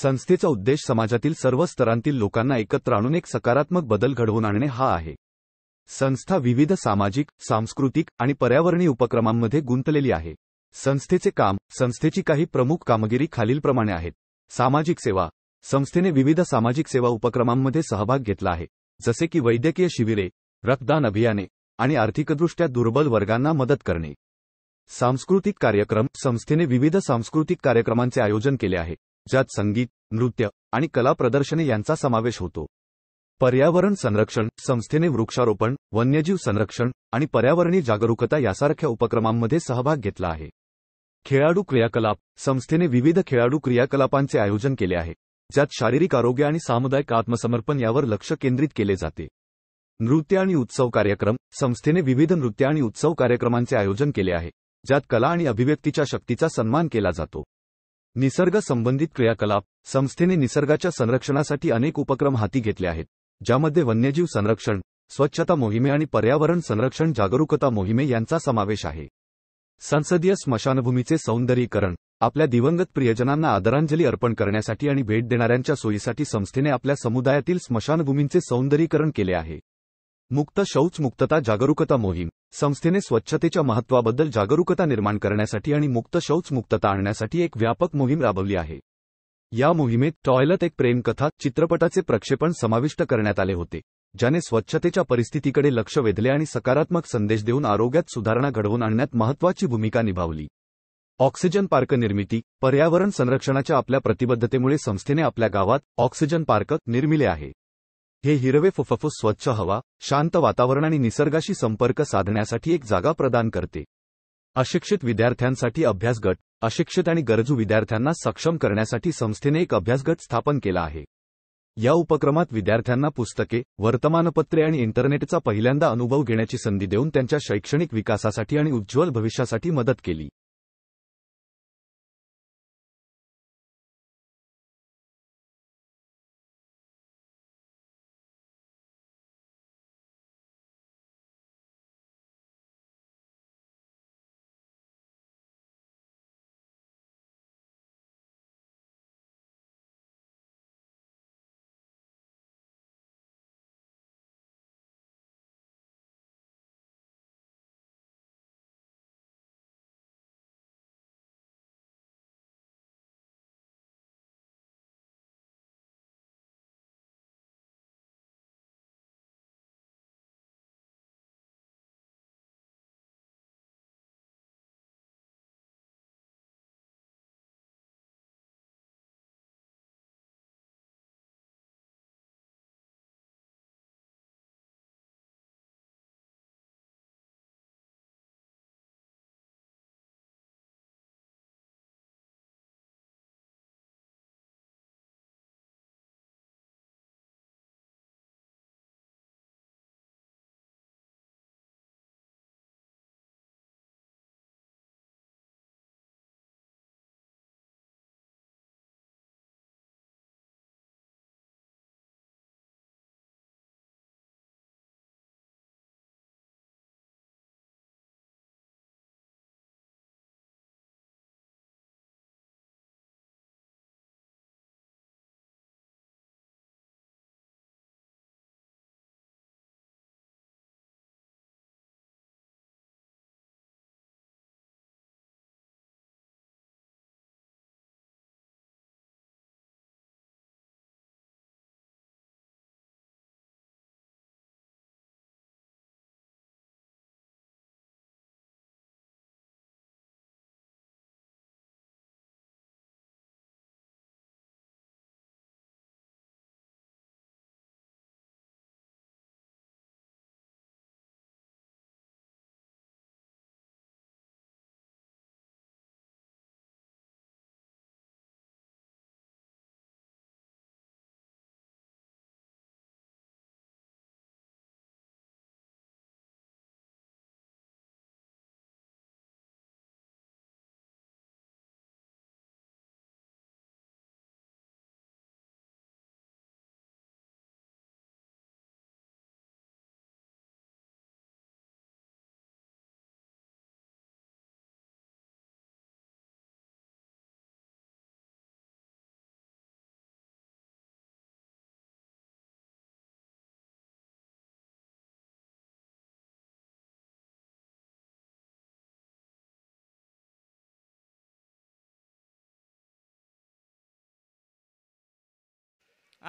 संस्थेचा उद्देश समाजातील सर्व स्तरांतील लोकांना एकत्र आणून एक सकारात्मक बदल घडवून आणणे हा आहे संस्था विविध सामाजिक सांस्कृतिक आणि पर्यावरणीय उपक्रमांमध्ये गुंतलेली आहे संस्थेचे काम संस्थेची काही प्रमुख कामगिरी खालीलप्रमाणे आहेत सामाजिक सेवा संस्थेने विविध सामाजिक सेवा उपक्रमांमध्ये सहभाग घेतला आहे जसे की वैद्यकीय शिबिरे रक्तदान अभियाने आणि आर्थिकदृष्ट्या दुर्बल वर्गांना मदत करणे सांस्कृतिक कार्यक्रम संस्थेने विविध सांस्कृतिक कार्यक्रमांचे आयोजन केले आहे ज्यात संगीत नृत्य आणि कला प्रदर्शने यांचा समावेश होतो पर्यावरण संरक्षण संस्थेने वृक्षारोपण वन्यजीव संरक्षण आणि पर्यावरणीय जागरूकता यासारख्या उपक्रमांमध्ये सहभाग घेतला आहे खेळाडू क्रियाकलाप संस्थेने विविध खेळाडू क्रियाकलापांचे आयोजन केले आहे ज्यात शारीरिक आरोग्य आणि सामुदायिक आत्मसमर्पण यावर लक्ष केंद्रित केले जाते नृत्य आणि उत्सव कार्यक्रम संस्थेने विविध नृत्य आणि उत्सव कार्यक्रमांचे आयोजन केले आहे ज्यात कला आणि अभिव्यक्तीच्या शक्तीचा सन्मान केला जातो निसर्ग संबंधित क्रियाकलाप संस्थेने निसर्गाच्या संरक्षणासाठी अनेक उपक्रम हाती घेतले आहेत ज्यामध्ये वन्यजीव संरक्षण स्वच्छता मोहिमे आणि पर्यावरण संरक्षण जागरूकता मोहिमे यांचा समावेश आहे संसदीय स्मशानभूमीचे सौंदर्यीकरण आपल्या दिवंगत प्रियजनांना आदरांजली अर्पण करण्यासाठी आणि भेट देणाऱ्यांच्या सोयीसाठी संस्थेने आपल्या समुदायातील स्मशानभूमींचे सौंदर्यीकरण केले आहे मुक्त शौच मुक्तता जागरूकता मोहीम संस्थेने स्वच्छतेच्या महत्वाबद्दल जागरूकता निर्माण करण्यासाठी आणि मुक्त शौच मुक्तता आणण्यासाठी एक व्यापक मोहीम राबवली आहे या मोहिमेत टॉयलेट एक प्रेमकथा चित्रपटाचे प्रक्षेपण समाविष्ट करण्यात आले होते ज्याने स्वच्छतेच्या परिस्थितीकडे लक्ष वेधले आणि सकारात्मक संदेश देऊन आरोग्यात सुधारणा घडवून आणण्यात महत्वाची भूमिका निभावली ऑक्सिजन पार्क निर्मिती पर्यावरण संरक्षणाच्या आपल्या प्रतिबद्धतेमुळे संस्थेने आपल्या गावात ऑक्सिजन पार्क निर्मिले आहे हे हिरवे फुफफुस स्वच्छ हवा शांत वातावरण आणि निसर्गाशी संपर्क साधण्यासाठी एक जागा प्रदान करते अशिक्षित विद्यार्थ्यांसाठी अभ्यासगट अशिक्षित आणि गरजू विद्यार्थ्यांना सक्षम करण्यासाठी संस्थेने एक अभ्यासगट स्थापन केला आहे या उपक्रमात विद्यार्थ्यांना पुस्तके वर्तमानपत्रे आणि इंटरनेटचा पहिल्यांदा अनुभव घेण्याची संधी देऊन त्यांच्या शैक्षणिक विकासासाठी आणि उज्ज्वल भविष्यासाठी मदत केली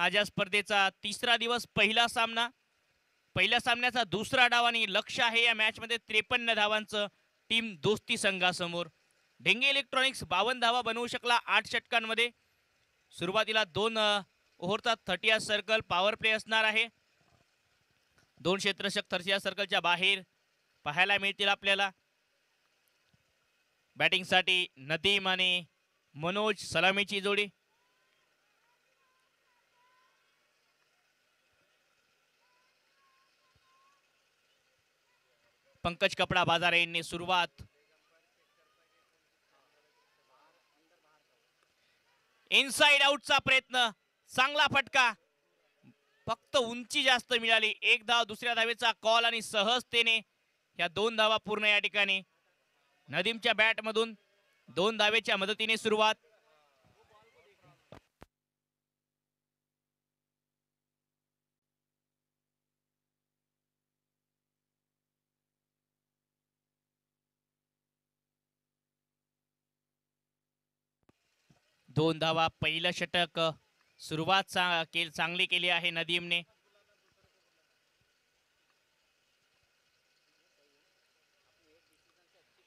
आज या स्पर्धेचा तिसरा दिवस पहिला सामना पहिल्या सामन्याचा दुसरा डाव आणि लक्ष आहे या मॅचमध्ये त्रेपन्न धावांचं टीम दोस्ती संघासमोर ढेंगे इलेक्ट्रॉनिक्स बावन्न धावा बनवू शकला आठ षटकांमध्ये सुरुवातीला दोन ओव्हरचा थर्टिया सर्कल पॉवर प्ले असणार आहे दोन क्षेत्रषक थर्टिया सर्कलच्या बाहेर पाहायला मिळतील आपल्याला बॅटिंगसाठी नदीम आणि मनोज सलामीची जोडी पंकज कपडा बाजार यांनी सुरुवात इनसाइड आउटचा प्रयत्न चांगला फटका फक्त उंची जास्त मिळाली एक धाव दुसऱ्या धावेचा कॉल आणि सहजतेने या दोन धावा पूर्ण या ठिकाणी नदीमच्या बॅटमधून दोन धावेच्या मदतीने सुरुवात दोन धावा पहिलं षटक सुरुवात चांगली केली आहे नदीमने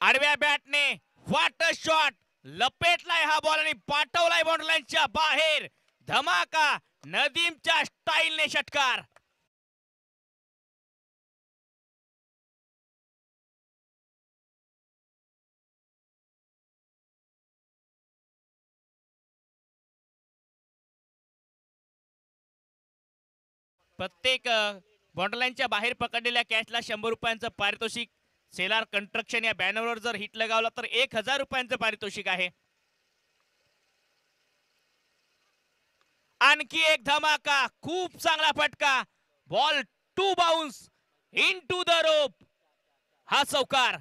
आडव्या बॅटने वाट शॉट लपेटलाय हा बॉल आणि पाठवलाय बॉन्डलाईनच्या बाहेर धमाका नदीमच्या स्टाईलने षटकार प्रत्येक बॉन्डलाईनच्या बाहेर पकडलेल्या कॅचला शंभर रुपयांचं पारितोषिक सेलार कंस्ट्रक्शन या बॅनरवर जर हिट लगावला तर एक हजार रुपयांचं पारितोषिक आहे आणखी एक धमाका खूप चांगला फटका ball to bounce into the rope हा सौकार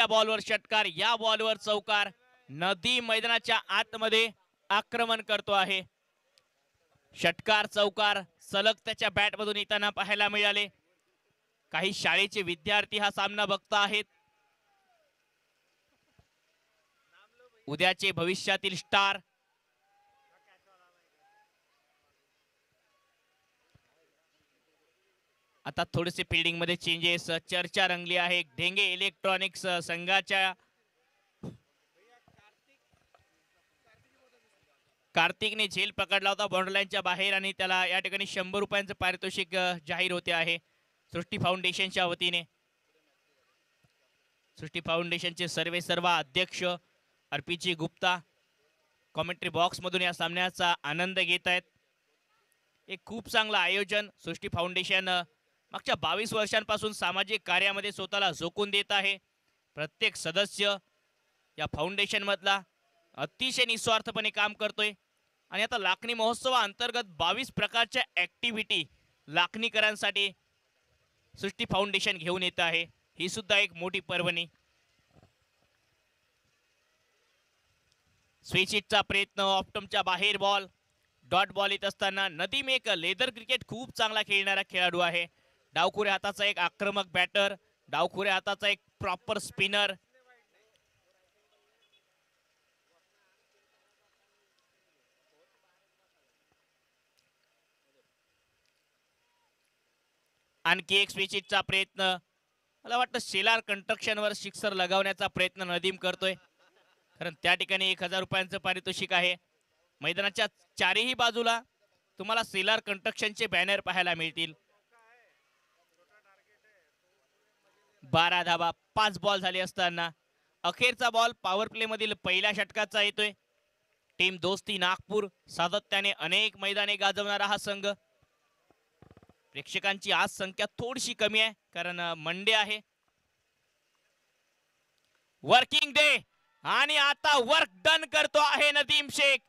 मागच्या बॉलवर षटकार या बॉलवर चौकार नदी मैदानाच्या आतमध्ये आक्रमण करतो आहे षटकार चौकार सलग त्याच्या बॅटमधून येताना पाहायला मिळाले काही शाळेचे विद्यार्थी हा सामना बघता आहेत उद्याचे भविष्यातील स्टार आता थोडेसे फिल्डिंग मध्ये चेंजेस चर्चा रंगली आहे ढेंगे इलेक्ट्रॉनिक्स संघाच्या कार्तिकने झेल पकडला होता बॉन्डलाईनच्या बाहेर आणि त्याला या ठिकाणी शंभर रुपयांचं पारितोषिक जाहीर होते आहे सृष्टी फाउंडेशनच्या वतीने सृष्टी फाउंडेशनचे सर्वे सर्वा अध्यक्ष अर्पीजी गुप्ता कॉमेंट्री बॉक्समधून या सामन्याचा आनंद घेत आहेत एक खूप चांगलं आयोजन सृष्टी फाउंडेशन मागच्या बावीस वर्षांपासून सामाजिक कार्यामध्ये स्वतःला झोकून देत आहे प्रत्येक सदस्य या मधला अतिशय निस्वार्थपणे काम करतोय आणि आता लाखणी महोत्सवाअंतर्गत बावीस प्रकारच्या ऍक्टिव्हिटी लाखणीकरांसाठी सृष्टी फाउंडेशन घेऊन येत आहे ही सुद्धा एक मोठी पर्वणी स्वेचिटचा प्रयत्न ऑप्टमच्या बाहेर बॉल डॉट बॉल येत असताना नदीम एक लेदर क्रिकेट खूप चांगला खेळणारा खेळाडू आहे डावखुरे हाताचा एक आक्रमक बॅटर डावखुरे हाताचा एक प्रॉपर स्पिनर आणखी एक स्विचिटचा प्रयत्न मला वाटतं शेलार वर सिक्सर लगावण्याचा प्रयत्न नदीम करतोय कारण त्या ठिकाणी एक हजार रुपयांचं पारितोषिक आहे मैदानाच्या चारही बाजूला तुम्हाला सेलार कंट्रक्शनचे बॅनर पाहायला मिळतील बारा धाबा पाच बॉल झाले असताना अखेरचा बॉल पॉवर मधील पहिल्या षटकाचा येतोय टीम दोस्ती नागपूर सातत्याने अनेक मैदाने गाजवणारा हा संघ प्रेक्षकांची आज संख्या थोडीशी कमी आहे कारण मंडे आहे वर्किंग डे आणि आता वर्क डन करतो आहे नदीम शेख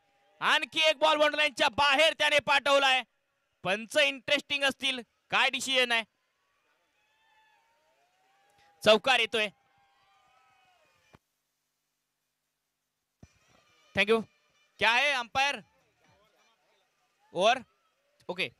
आणखी एक बॉल वंडरलँडच्या बाहेर त्याने पाठवलाय पंच इंटरेस्टिंग असतील काय डिसिजन आहे चौकार येतोय थँक यू क्या है अंपायर ओवर ओके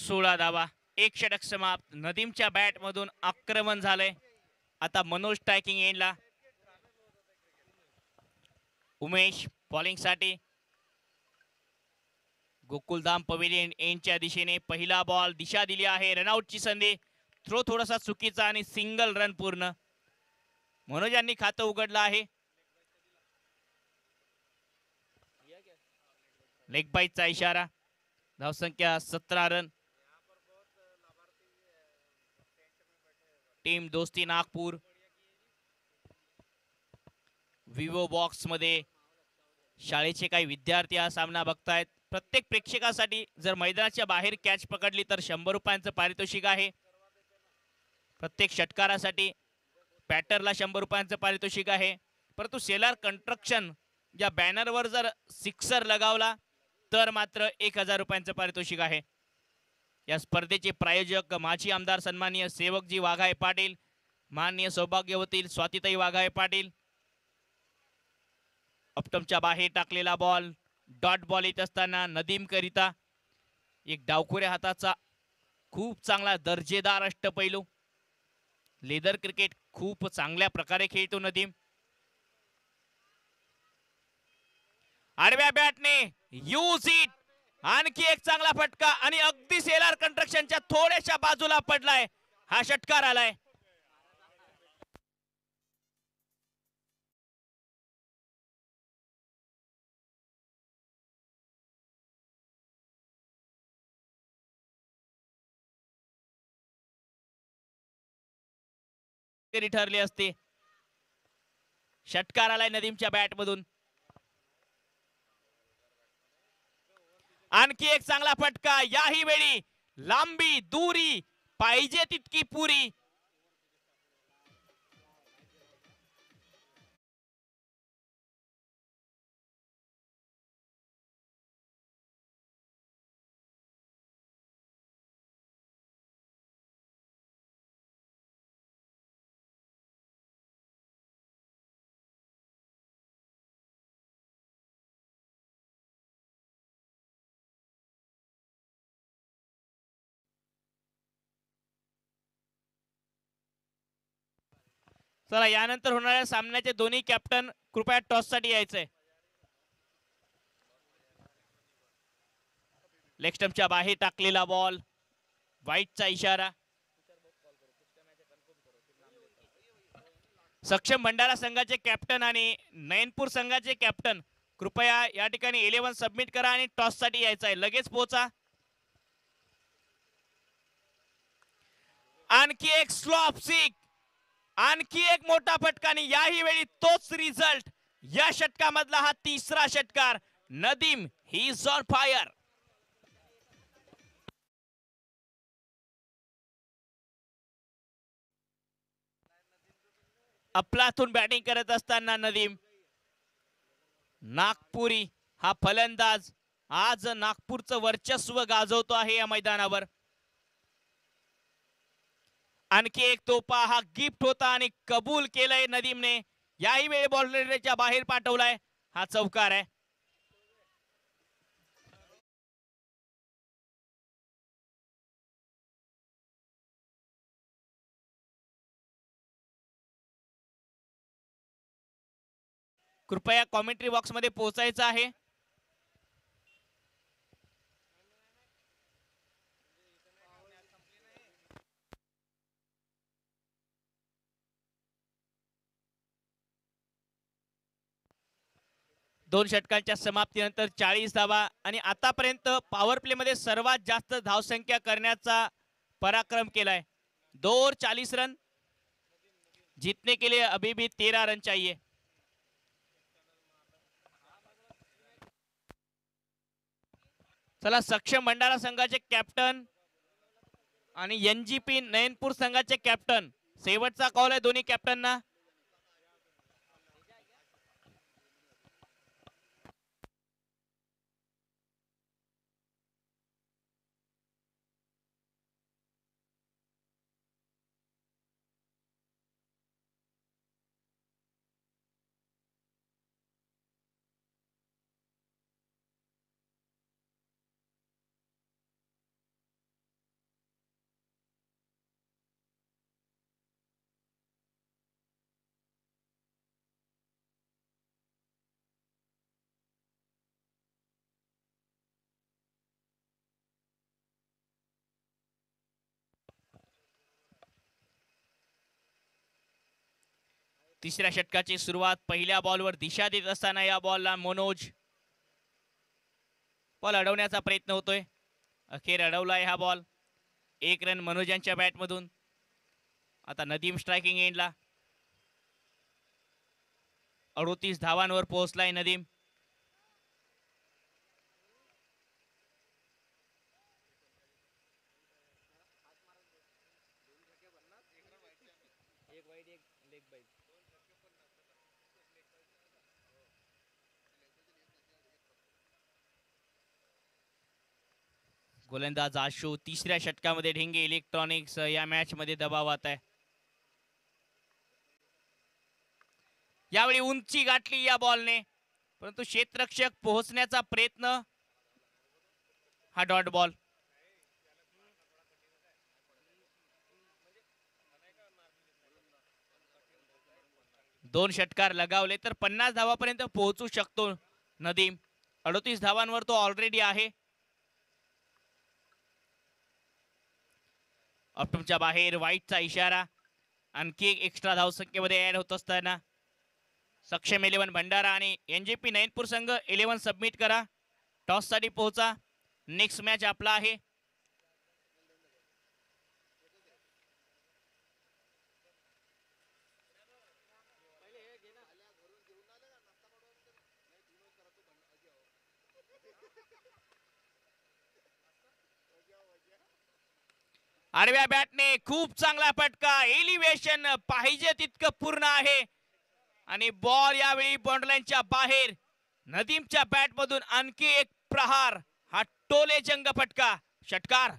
सोळा धावा एक षटक समाप्त नदीमच्या बॅटमधून आक्रमण झालंय आता मनोज टायकिंग एंडला उमेश बॉलिंगसाठी गोकुलधाम पवेलियन एंडच्या दिशेने पहिला बॉल दिशा दिली आहे रनआउटची संधी थ्रो थोडासा चुकीचा आणि सिंगल रन पूर्ण मनोज यांनी खातं उघडलं आहे लेग बाईचा इशारा धावसंख्या सतरा रन टीम दोस्ती नागपूर विवो बॉक्स मध्ये शाळेचे काही विद्यार्थी हा सामना बघतायत प्रत्येक प्रेक्षकासाठी जर मैदानाच्या बाहेर कॅच पकडली तर शंभर रुपयांचं पारितोषिक आहे प्रत्येक षटकारासाठी पॅटरला शंभर रुपयांचं पारितोषिक आहे परंतु सेलार कन्स्ट्रक्शन या बॅनरवर जर सिक्सर लगावला तर मात्र एक हजार रुपयांचं पारितोषिक आहे या स्पर्धेचे प्रायोजक माजी आमदार सन्माननीय सेवकजी वाघाय पाटील माननीय सौभाग्यवती स्वातीताई वाघाय पाटील अपटमच्या बाहेर टाकलेला बॉल डॉट बॉल येत असताना नदीम करिता एक डावखुऱ्या हाताचा खूप चांगला दर्जेदार अष्टपैलू लेदर क्रिकेट खूप चांगल्या प्रकारे खेळतो नदीम आडव्या बॅटने यूज इट आणखी एक चांगला फटका आणि अगदी सेलार कंस्ट्रक्शनच्या थोड्याशा बाजूला पडलाय हा षटकार आलाय ठरली असते षटकार आलाय नदीमच्या बॅट मधून आणखी एक चांगला फटका याही वेळी लांबी दूरी पाहिजे तितकी पुरी चला यानंतर होणाऱ्या सामन्याचे दोन्ही कॅप्टन कृपया टॉस साठी यायचे लेक्स्टमच्या बाहेर टाकलेला बॉल व्हाईटचा इशारा सक्षम भंडारा संघाचे कॅप्टन आणि नयनपूर संघाचे कॅप्टन कृपया या ठिकाणी इलेव्हन सबमिट करा आणि टॉस साठी यायचं आहे लगेच पोचा आणखी एक स्लॉप सिक आणखी एक मोठा फटकाने याही वेळी तोच रिझल्ट या षटकामधला हा तिसरा षटकार Nadeem he is on fire अपलातून बॅटिंग करत असताना नदीम नागपुरी हा फलंदाज आज नागपूरचं वर्चस्व गाजवतो आहे या मैदानावर आणखी एक तोपा हा गिफ्ट होता आणि कबूल केलाय नदीमने याही वेळी बॉलरेच्या बाहेर पाठवलाय हा चौकार आहे कृपया कॉमेंट्री बॉक्समध्ये पोहोचायचं आहे दोन षटकांच्या समाप्तीनंतर चाळीस धावा आणि आतापर्यंत पॉवर प्लेमध्ये सर्वात जास्त धावसंख्या करण्याचा पराक्रम केलाय दोर चाळीस रन जितने के लिए अभी भी तेरा रन चाहिए चला सक्षम भंडारा संघाचे कॅप्टन आणि एन जी पी नयनपूर संघाचे कॅप्टन शेवटचा कॉल आहे दोन्ही कॅप्टनना तिसऱ्या षटकाची सुरुवात पहिल्या बॉलवर दिशा देत असताना या बॉलला मनोज बॉल अडवण्याचा प्रयत्न होतोय अखेर अडवलाय हा बॉल एक रन मनोजांच्या बॅटमधून आता नदीम स्ट्रायकिंग एंडला अडोतीस धावांवर पोहोचलाय नदीम गोलंदाज आशू तिसऱ्या षटकामध्ये ढेंगे इलेक्ट्रॉनिक्स या मॅच मध्ये दबावात आहे यावेळी उंची गाठली या बॉलने परंतु क्षेत्रक्षक पोहोचण्याचा प्रयत्न हा डॉट बॉल दोन षटकार लगावले तर पन्नास धावापर्यंत पोहोचू शकतो नदीम अडतीस धावांवर तो ऑलरेडी आहे अपटूमच्या बाहेर वाईटचा इशारा आणखी एक एक्स्ट्रा धाव संख्येमध्ये ऍड होत असताना सक्षम इलेव्हन भंडारा आणि एन जे संघ इलेव्हन सबमिट करा टॉस साठी पोहोचा नेक्स्ट मॅच आपला आहे आडव्या बॅटने खूप चांगला फटका एलिव्हेशन पाहिजे तितकं पूर्ण आहे आणि बॉल यावेळी बॉन्डलाईनच्या बाहेर नदीमच्या बॅट मधून आणखी एक प्रहार हा टोले जंग फटका षटकार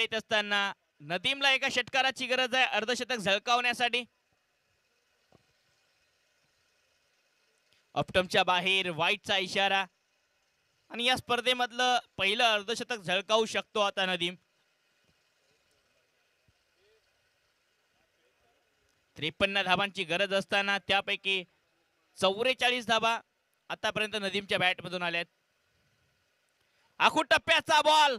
येत असताना नदीमला एका षटकाराची गरज आहे अर्धशतक झळकावण्यासाठी ऑप्टमच्या बाहेर वाईटचा इशारा आणि या स्पर्धेमधलं पहिलं अर्धशतक झळकावू शकतो आता नदीम त्रेपन्न धाबांची गरज असताना त्यापैकी चौवेचाळीस धाबा आतापर्यंत नदीमच्या बॅटमधून आल्यात आखू टप्प्याचा बॉल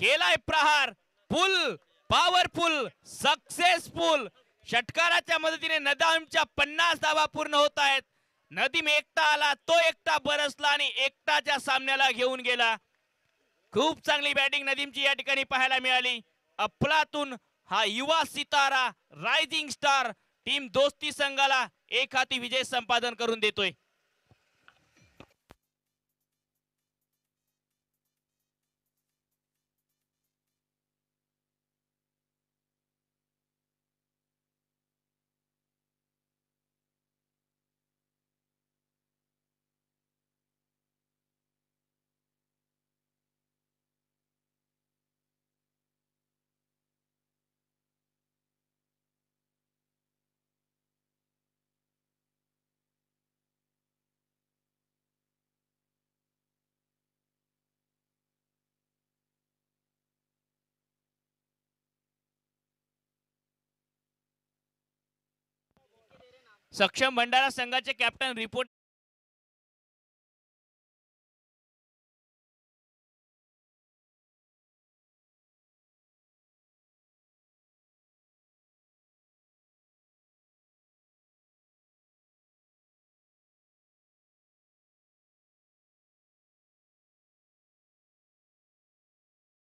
केलाय प्रहार फुल पॉवरफुल सक्सेसफुल षटकाराच्या मदतीने नदामच्या पन्नास धाबा पूर्ण होत आहेत नदीम एकटा आला तो एकटा बरसला आणि एकटाच्या सामन्याला घेऊन गेला खूप चांगली बॅटिंग नदीमची या ठिकाणी पाहायला मिळाली अफलातून हा युवा सितारा रायझिंग स्टार टीम दोस्ती संघाला एक हाती विजय संपादन करून देतोय सक्षम भंडारा संघाचे कॅप्टन रिपोर्ट